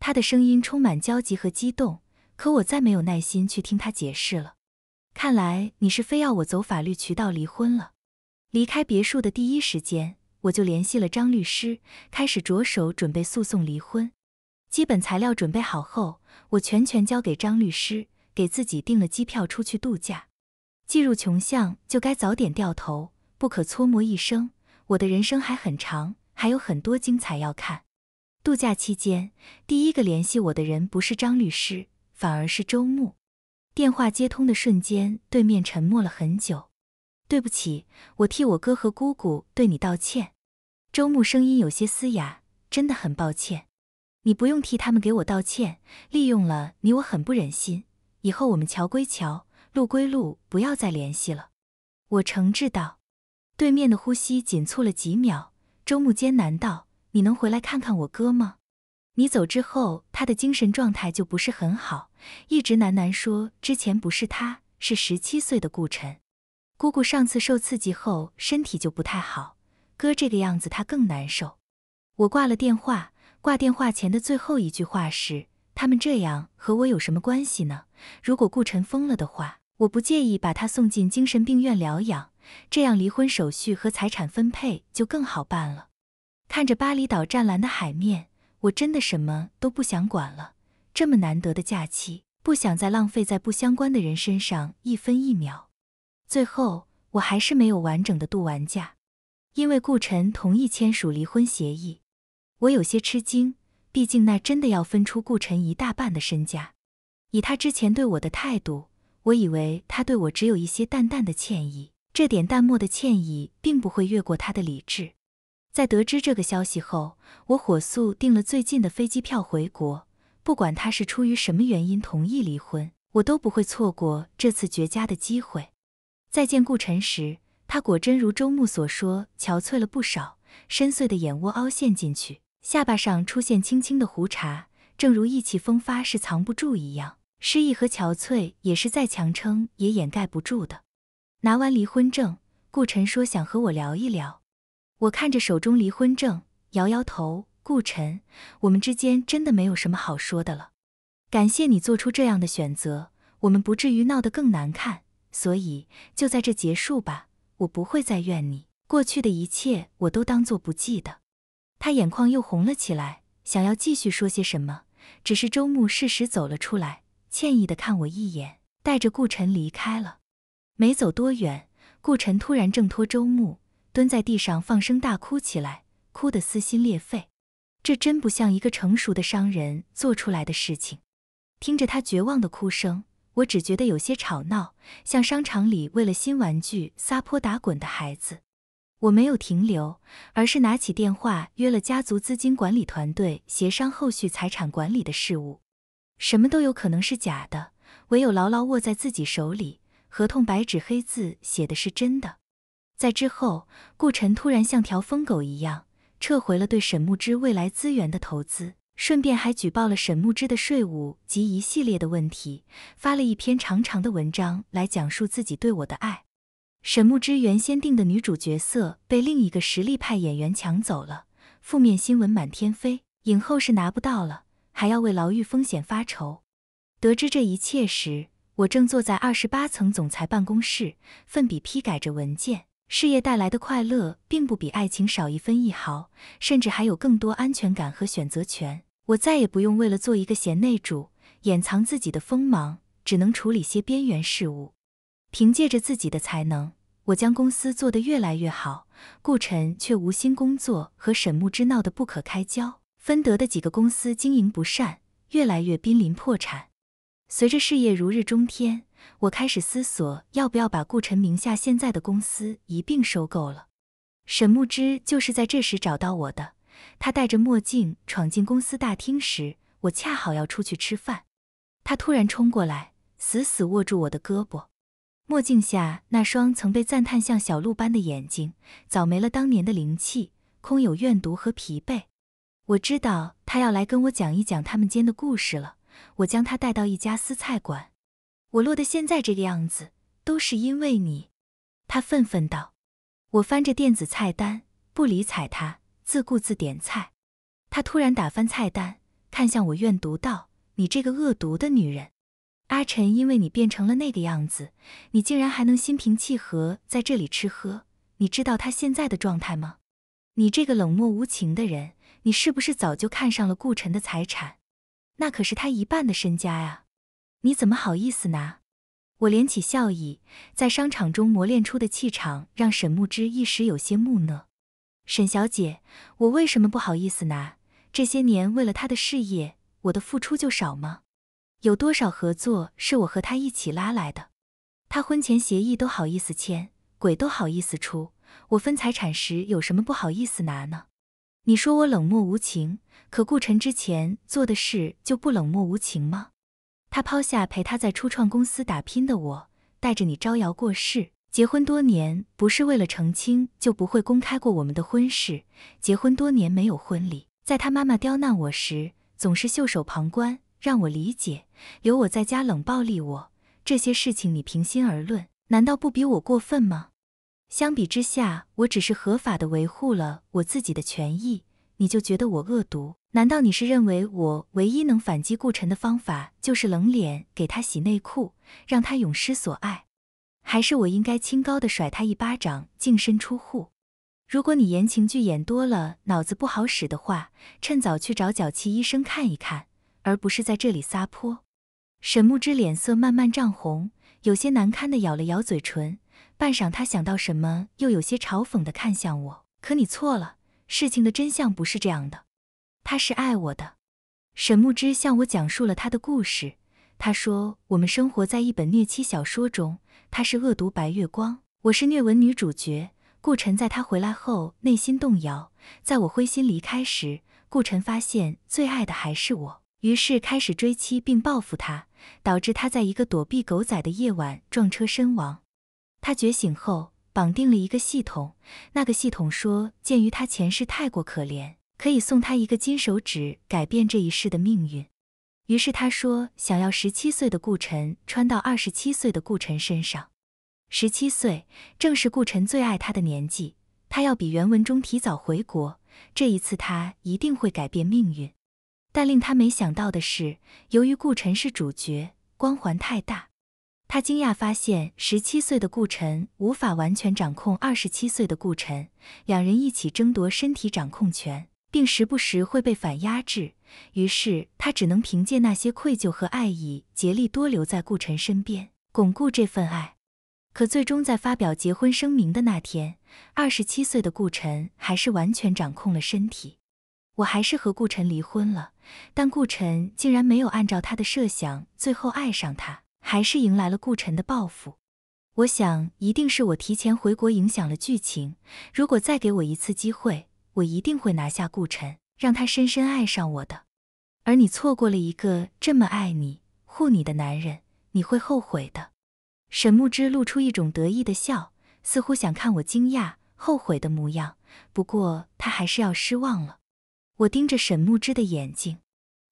他的声音充满焦急和激动，可我再没有耐心去听他解释了。看来你是非要我走法律渠道离婚了。离开别墅的第一时间，我就联系了张律师，开始着手准备诉讼离婚。基本材料准备好后，我全权交给张律师，给自己订了机票出去度假。既入穷巷就该早点掉头，不可搓磨一生。我的人生还很长，还有很多精彩要看。度假期间，第一个联系我的人不是张律师，反而是周牧。电话接通的瞬间，对面沉默了很久。对不起，我替我哥和姑姑对你道歉。周牧声音有些嘶哑，真的很抱歉。你不用替他们给我道歉，利用了你，我很不忍心。以后我们桥归桥。路归路，不要再联系了，我诚挚道。对面的呼吸紧促了几秒，周牧艰难道：“你能回来看看我哥吗？你走之后，他的精神状态就不是很好，一直喃喃说之前不是他，是十七岁的顾晨。姑姑上次受刺激后身体就不太好，哥这个样子她更难受。”我挂了电话，挂电话前的最后一句话是：“他们这样和我有什么关系呢？如果顾晨疯了的话。”我不介意把他送进精神病院疗养，这样离婚手续和财产分配就更好办了。看着巴厘岛湛蓝的海面，我真的什么都不想管了。这么难得的假期，不想再浪费在不相关的人身上一分一秒。最后，我还是没有完整的度完假，因为顾辰同意签署离婚协议，我有些吃惊，毕竟那真的要分出顾辰一大半的身家。以他之前对我的态度。我以为他对我只有一些淡淡的歉意，这点淡漠的歉意并不会越过他的理智。在得知这个消息后，我火速订了最近的飞机票回国。不管他是出于什么原因同意离婚，我都不会错过这次绝佳的机会。再见顾辰时，他果真如周牧所说，憔悴了不少，深邃的眼窝凹陷进去，下巴上出现轻轻的胡茬，正如意气风发是藏不住一样。失意和憔悴也是再强撑也掩盖不住的。拿完离婚证，顾辰说想和我聊一聊。我看着手中离婚证，摇摇头。顾辰，我们之间真的没有什么好说的了。感谢你做出这样的选择，我们不至于闹得更难看。所以就在这结束吧，我不会再怨你。过去的一切我都当做不记得。他眼眶又红了起来，想要继续说些什么，只是周牧适时走了出来。歉意地看我一眼，带着顾辰离开了。没走多远，顾辰突然挣脱周牧，蹲在地上放声大哭起来，哭得撕心裂肺。这真不像一个成熟的商人做出来的事情。听着他绝望的哭声，我只觉得有些吵闹，像商场里为了新玩具撒泼打滚的孩子。我没有停留，而是拿起电话约了家族资金管理团队，协商后续财产管理的事务。什么都有可能是假的，唯有牢牢握在自己手里，合同白纸黑字写的是真的。在之后，顾晨突然像条疯狗一样撤回了对沈木之未来资源的投资，顺便还举报了沈木之的税务及一系列的问题，发了一篇长长的文章来讲述自己对我的爱。沈木之原先定的女主角色被另一个实力派演员抢走了，负面新闻满天飞，影后是拿不到了。还要为牢狱风险发愁。得知这一切时，我正坐在二十八层总裁办公室，奋笔批改着文件。事业带来的快乐并不比爱情少一分一毫，甚至还有更多安全感和选择权。我再也不用为了做一个贤内助，掩藏自己的锋芒，只能处理些边缘事务。凭借着自己的才能，我将公司做得越来越好。顾晨却无心工作，和沈木之闹得不可开交。芬德的几个公司经营不善，越来越濒临破产。随着事业如日中天，我开始思索要不要把顾晨名下现在的公司一并收购了。沈木之就是在这时找到我的。他戴着墨镜闯进公司大厅时，我恰好要出去吃饭。他突然冲过来，死死握住我的胳膊。墨镜下那双曾被赞叹像小鹿般的眼睛，早没了当年的灵气，空有怨毒和疲惫。我知道他要来跟我讲一讲他们间的故事了。我将他带到一家私菜馆。我落得现在这个样子，都是因为你。”他愤愤道。我翻着电子菜单，不理睬他，自顾自点菜。他突然打翻菜单，看向我，怨毒道：“你这个恶毒的女人！阿晨因为你变成了那个样子，你竟然还能心平气和在这里吃喝。你知道他现在的状态吗？你这个冷漠无情的人！”你是不是早就看上了顾辰的财产？那可是他一半的身家呀！你怎么好意思拿？我敛起笑意，在商场中磨练出的气场，让沈木之一时有些木讷。沈小姐，我为什么不好意思拿？这些年为了他的事业，我的付出就少吗？有多少合作是我和他一起拉来的？他婚前协议都好意思签，鬼都好意思出。我分财产时有什么不好意思拿呢？你说我冷漠无情，可顾辰之前做的事就不冷漠无情吗？他抛下陪他在初创公司打拼的我，带着你招摇过市。结婚多年，不是为了澄清，就不会公开过我们的婚事。结婚多年没有婚礼，在他妈妈刁难我时，总是袖手旁观，让我理解，留我在家冷暴力我。这些事情，你平心而论，难道不比我过分吗？相比之下，我只是合法的维护了我自己的权益，你就觉得我恶毒？难道你是认为我唯一能反击顾晨的方法就是冷脸给他洗内裤，让他永失所爱，还是我应该清高的甩他一巴掌，净身出户？如果你言情剧演多了，脑子不好使的话，趁早去找脚气医生看一看，而不是在这里撒泼。沈木之脸色慢慢涨红，有些难堪的咬了咬嘴唇。半晌，他想到什么，又有些嘲讽地看向我。可你错了，事情的真相不是这样的。他是爱我的。沈木之向我讲述了他的故事。他说，我们生活在一本虐妻小说中，他是恶毒白月光，我是虐文女主角。顾辰在他回来后内心动摇，在我灰心离开时，顾辰发现最爱的还是我，于是开始追妻并报复他，导致他在一个躲避狗仔的夜晚撞车身亡。他觉醒后绑定了一个系统，那个系统说，鉴于他前世太过可怜，可以送他一个金手指改变这一世的命运。于是他说，想要十七岁的顾晨穿到二十七岁的顾晨身上。十七岁正是顾晨最爱他的年纪，他要比原文中提早回国。这一次他一定会改变命运。但令他没想到的是，由于顾晨是主角，光环太大。他惊讶发现，十七岁的顾晨无法完全掌控二十七岁的顾晨，两人一起争夺身体掌控权，并时不时会被反压制。于是他只能凭借那些愧疚和爱意，竭力多留在顾晨身边，巩固这份爱。可最终，在发表结婚声明的那天，二十七岁的顾晨还是完全掌控了身体。我还是和顾晨离婚了，但顾晨竟然没有按照他的设想，最后爱上他。还是迎来了顾辰的报复，我想一定是我提前回国影响了剧情。如果再给我一次机会，我一定会拿下顾辰，让他深深爱上我的。而你错过了一个这么爱你、护你的男人，你会后悔的。沈木之露出一种得意的笑，似乎想看我惊讶、后悔的模样。不过他还是要失望了。我盯着沈木之的眼睛，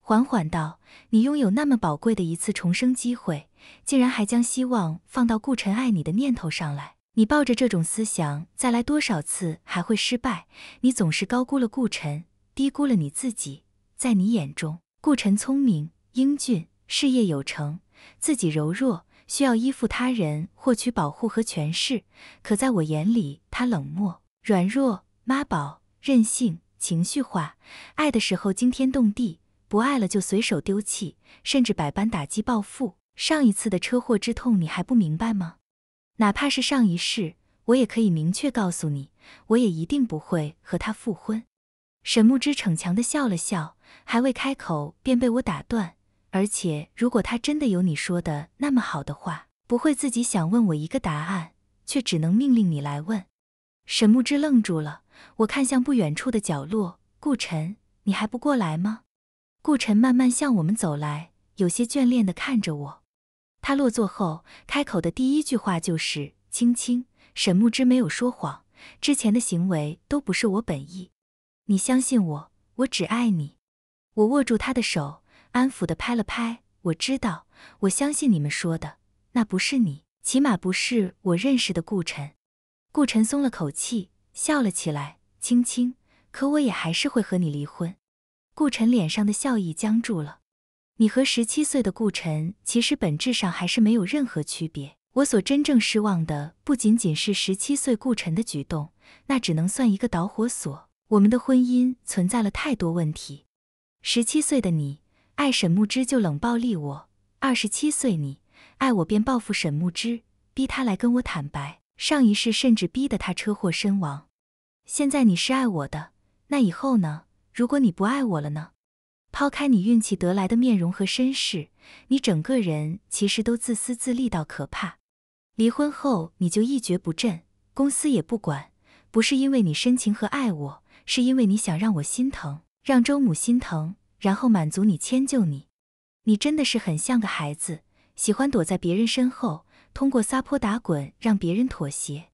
缓缓道：“你拥有那么宝贵的一次重生机会。”竟然还将希望放到顾晨爱你的念头上来，你抱着这种思想再来多少次还会失败？你总是高估了顾晨，低估了你自己。在你眼中，顾晨聪明、英俊、事业有成，自己柔弱，需要依附他人获取保护和权势。可在我眼里，他冷漠、软弱、妈宝、任性、情绪化，爱的时候惊天动地，不爱了就随手丢弃，甚至百般打击报复。上一次的车祸之痛，你还不明白吗？哪怕是上一世，我也可以明确告诉你，我也一定不会和他复婚。沈木之逞强地笑了笑，还未开口便被我打断。而且，如果他真的有你说的那么好的话，不会自己想问我一个答案，却只能命令你来问。沈木之愣住了，我看向不远处的角落，顾辰，你还不过来吗？顾辰慢慢向我们走来，有些眷恋地看着我。他落座后，开口的第一句话就是：“青青，沈木之没有说谎，之前的行为都不是我本意，你相信我，我只爱你。”我握住他的手，安抚地拍了拍。我知道，我相信你们说的，那不是你，起码不是我认识的顾辰。顾辰松了口气，笑了起来：“青青，可我也还是会和你离婚。”顾辰脸上的笑意僵住了。你和十七岁的顾晨其实本质上还是没有任何区别。我所真正失望的不仅仅是十七岁顾晨的举动，那只能算一个导火索。我们的婚姻存在了太多问题。十七岁的你爱沈木之就冷暴力我，二十七岁你爱我便报复沈木之，逼他来跟我坦白，上一世甚至逼得他车祸身亡。现在你是爱我的，那以后呢？如果你不爱我了呢？抛开你运气得来的面容和身世，你整个人其实都自私自利到可怕。离婚后你就一蹶不振，公司也不管，不是因为你深情和爱我，是因为你想让我心疼，让周母心疼，然后满足你迁就你。你真的是很像个孩子，喜欢躲在别人身后，通过撒泼打滚让别人妥协。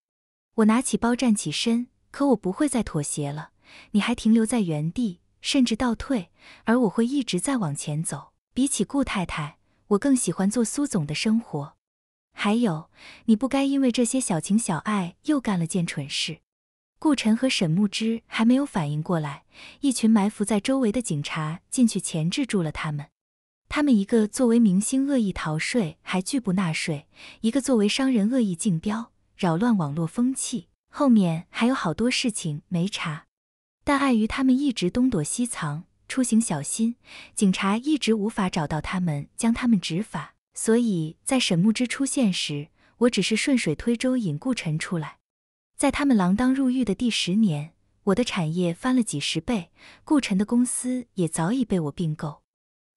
我拿起包站起身，可我不会再妥协了。你还停留在原地。甚至倒退，而我会一直在往前走。比起顾太太，我更喜欢做苏总的生活。还有，你不该因为这些小情小爱又干了件蠢事。顾晨和沈木之还没有反应过来，一群埋伏在周围的警察进去钳制住了他们。他们一个作为明星恶意逃税还拒不纳税，一个作为商人恶意竞标扰乱网络风气，后面还有好多事情没查。但碍于他们一直东躲西藏，出行小心，警察一直无法找到他们，将他们执法。所以在沈木之出现时，我只是顺水推舟引顾晨出来。在他们锒铛入狱的第十年，我的产业翻了几十倍，顾晨的公司也早已被我并购。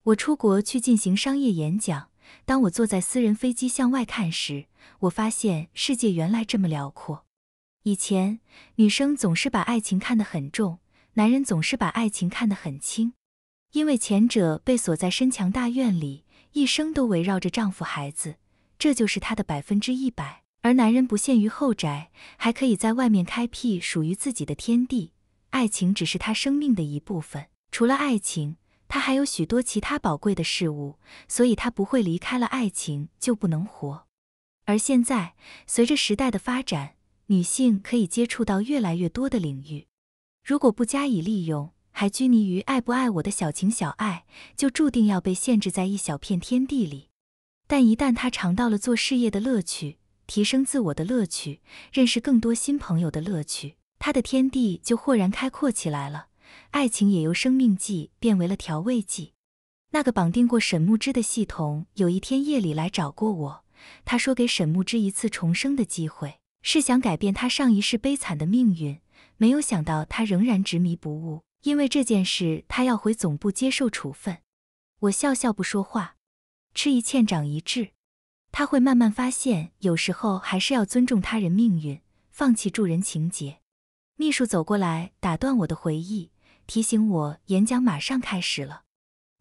我出国去进行商业演讲，当我坐在私人飞机向外看时，我发现世界原来这么辽阔。以前，女生总是把爱情看得很重，男人总是把爱情看得很轻，因为前者被锁在深墙大院里，一生都围绕着丈夫、孩子，这就是她的百分之一百；而男人不限于后宅，还可以在外面开辟属于自己的天地，爱情只是他生命的一部分。除了爱情，他还有许多其他宝贵的事物，所以他不会离开了爱情就不能活。而现在，随着时代的发展，女性可以接触到越来越多的领域，如果不加以利用，还拘泥于爱不爱我的小情小爱，就注定要被限制在一小片天地里。但一旦他尝到了做事业的乐趣、提升自我的乐趣、认识更多新朋友的乐趣，他的天地就豁然开阔起来了。爱情也由生命剂变为了调味剂。那个绑定过沈木之的系统，有一天夜里来找过我，他说给沈木之一次重生的机会。是想改变他上一世悲惨的命运，没有想到他仍然执迷不悟。因为这件事，他要回总部接受处分。我笑笑不说话，吃一堑长一智，他会慢慢发现，有时候还是要尊重他人命运，放弃助人情节。秘书走过来打断我的回忆，提醒我演讲马上开始了。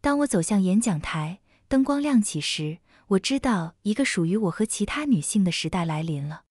当我走向演讲台，灯光亮起时，我知道一个属于我和其他女性的时代来临了。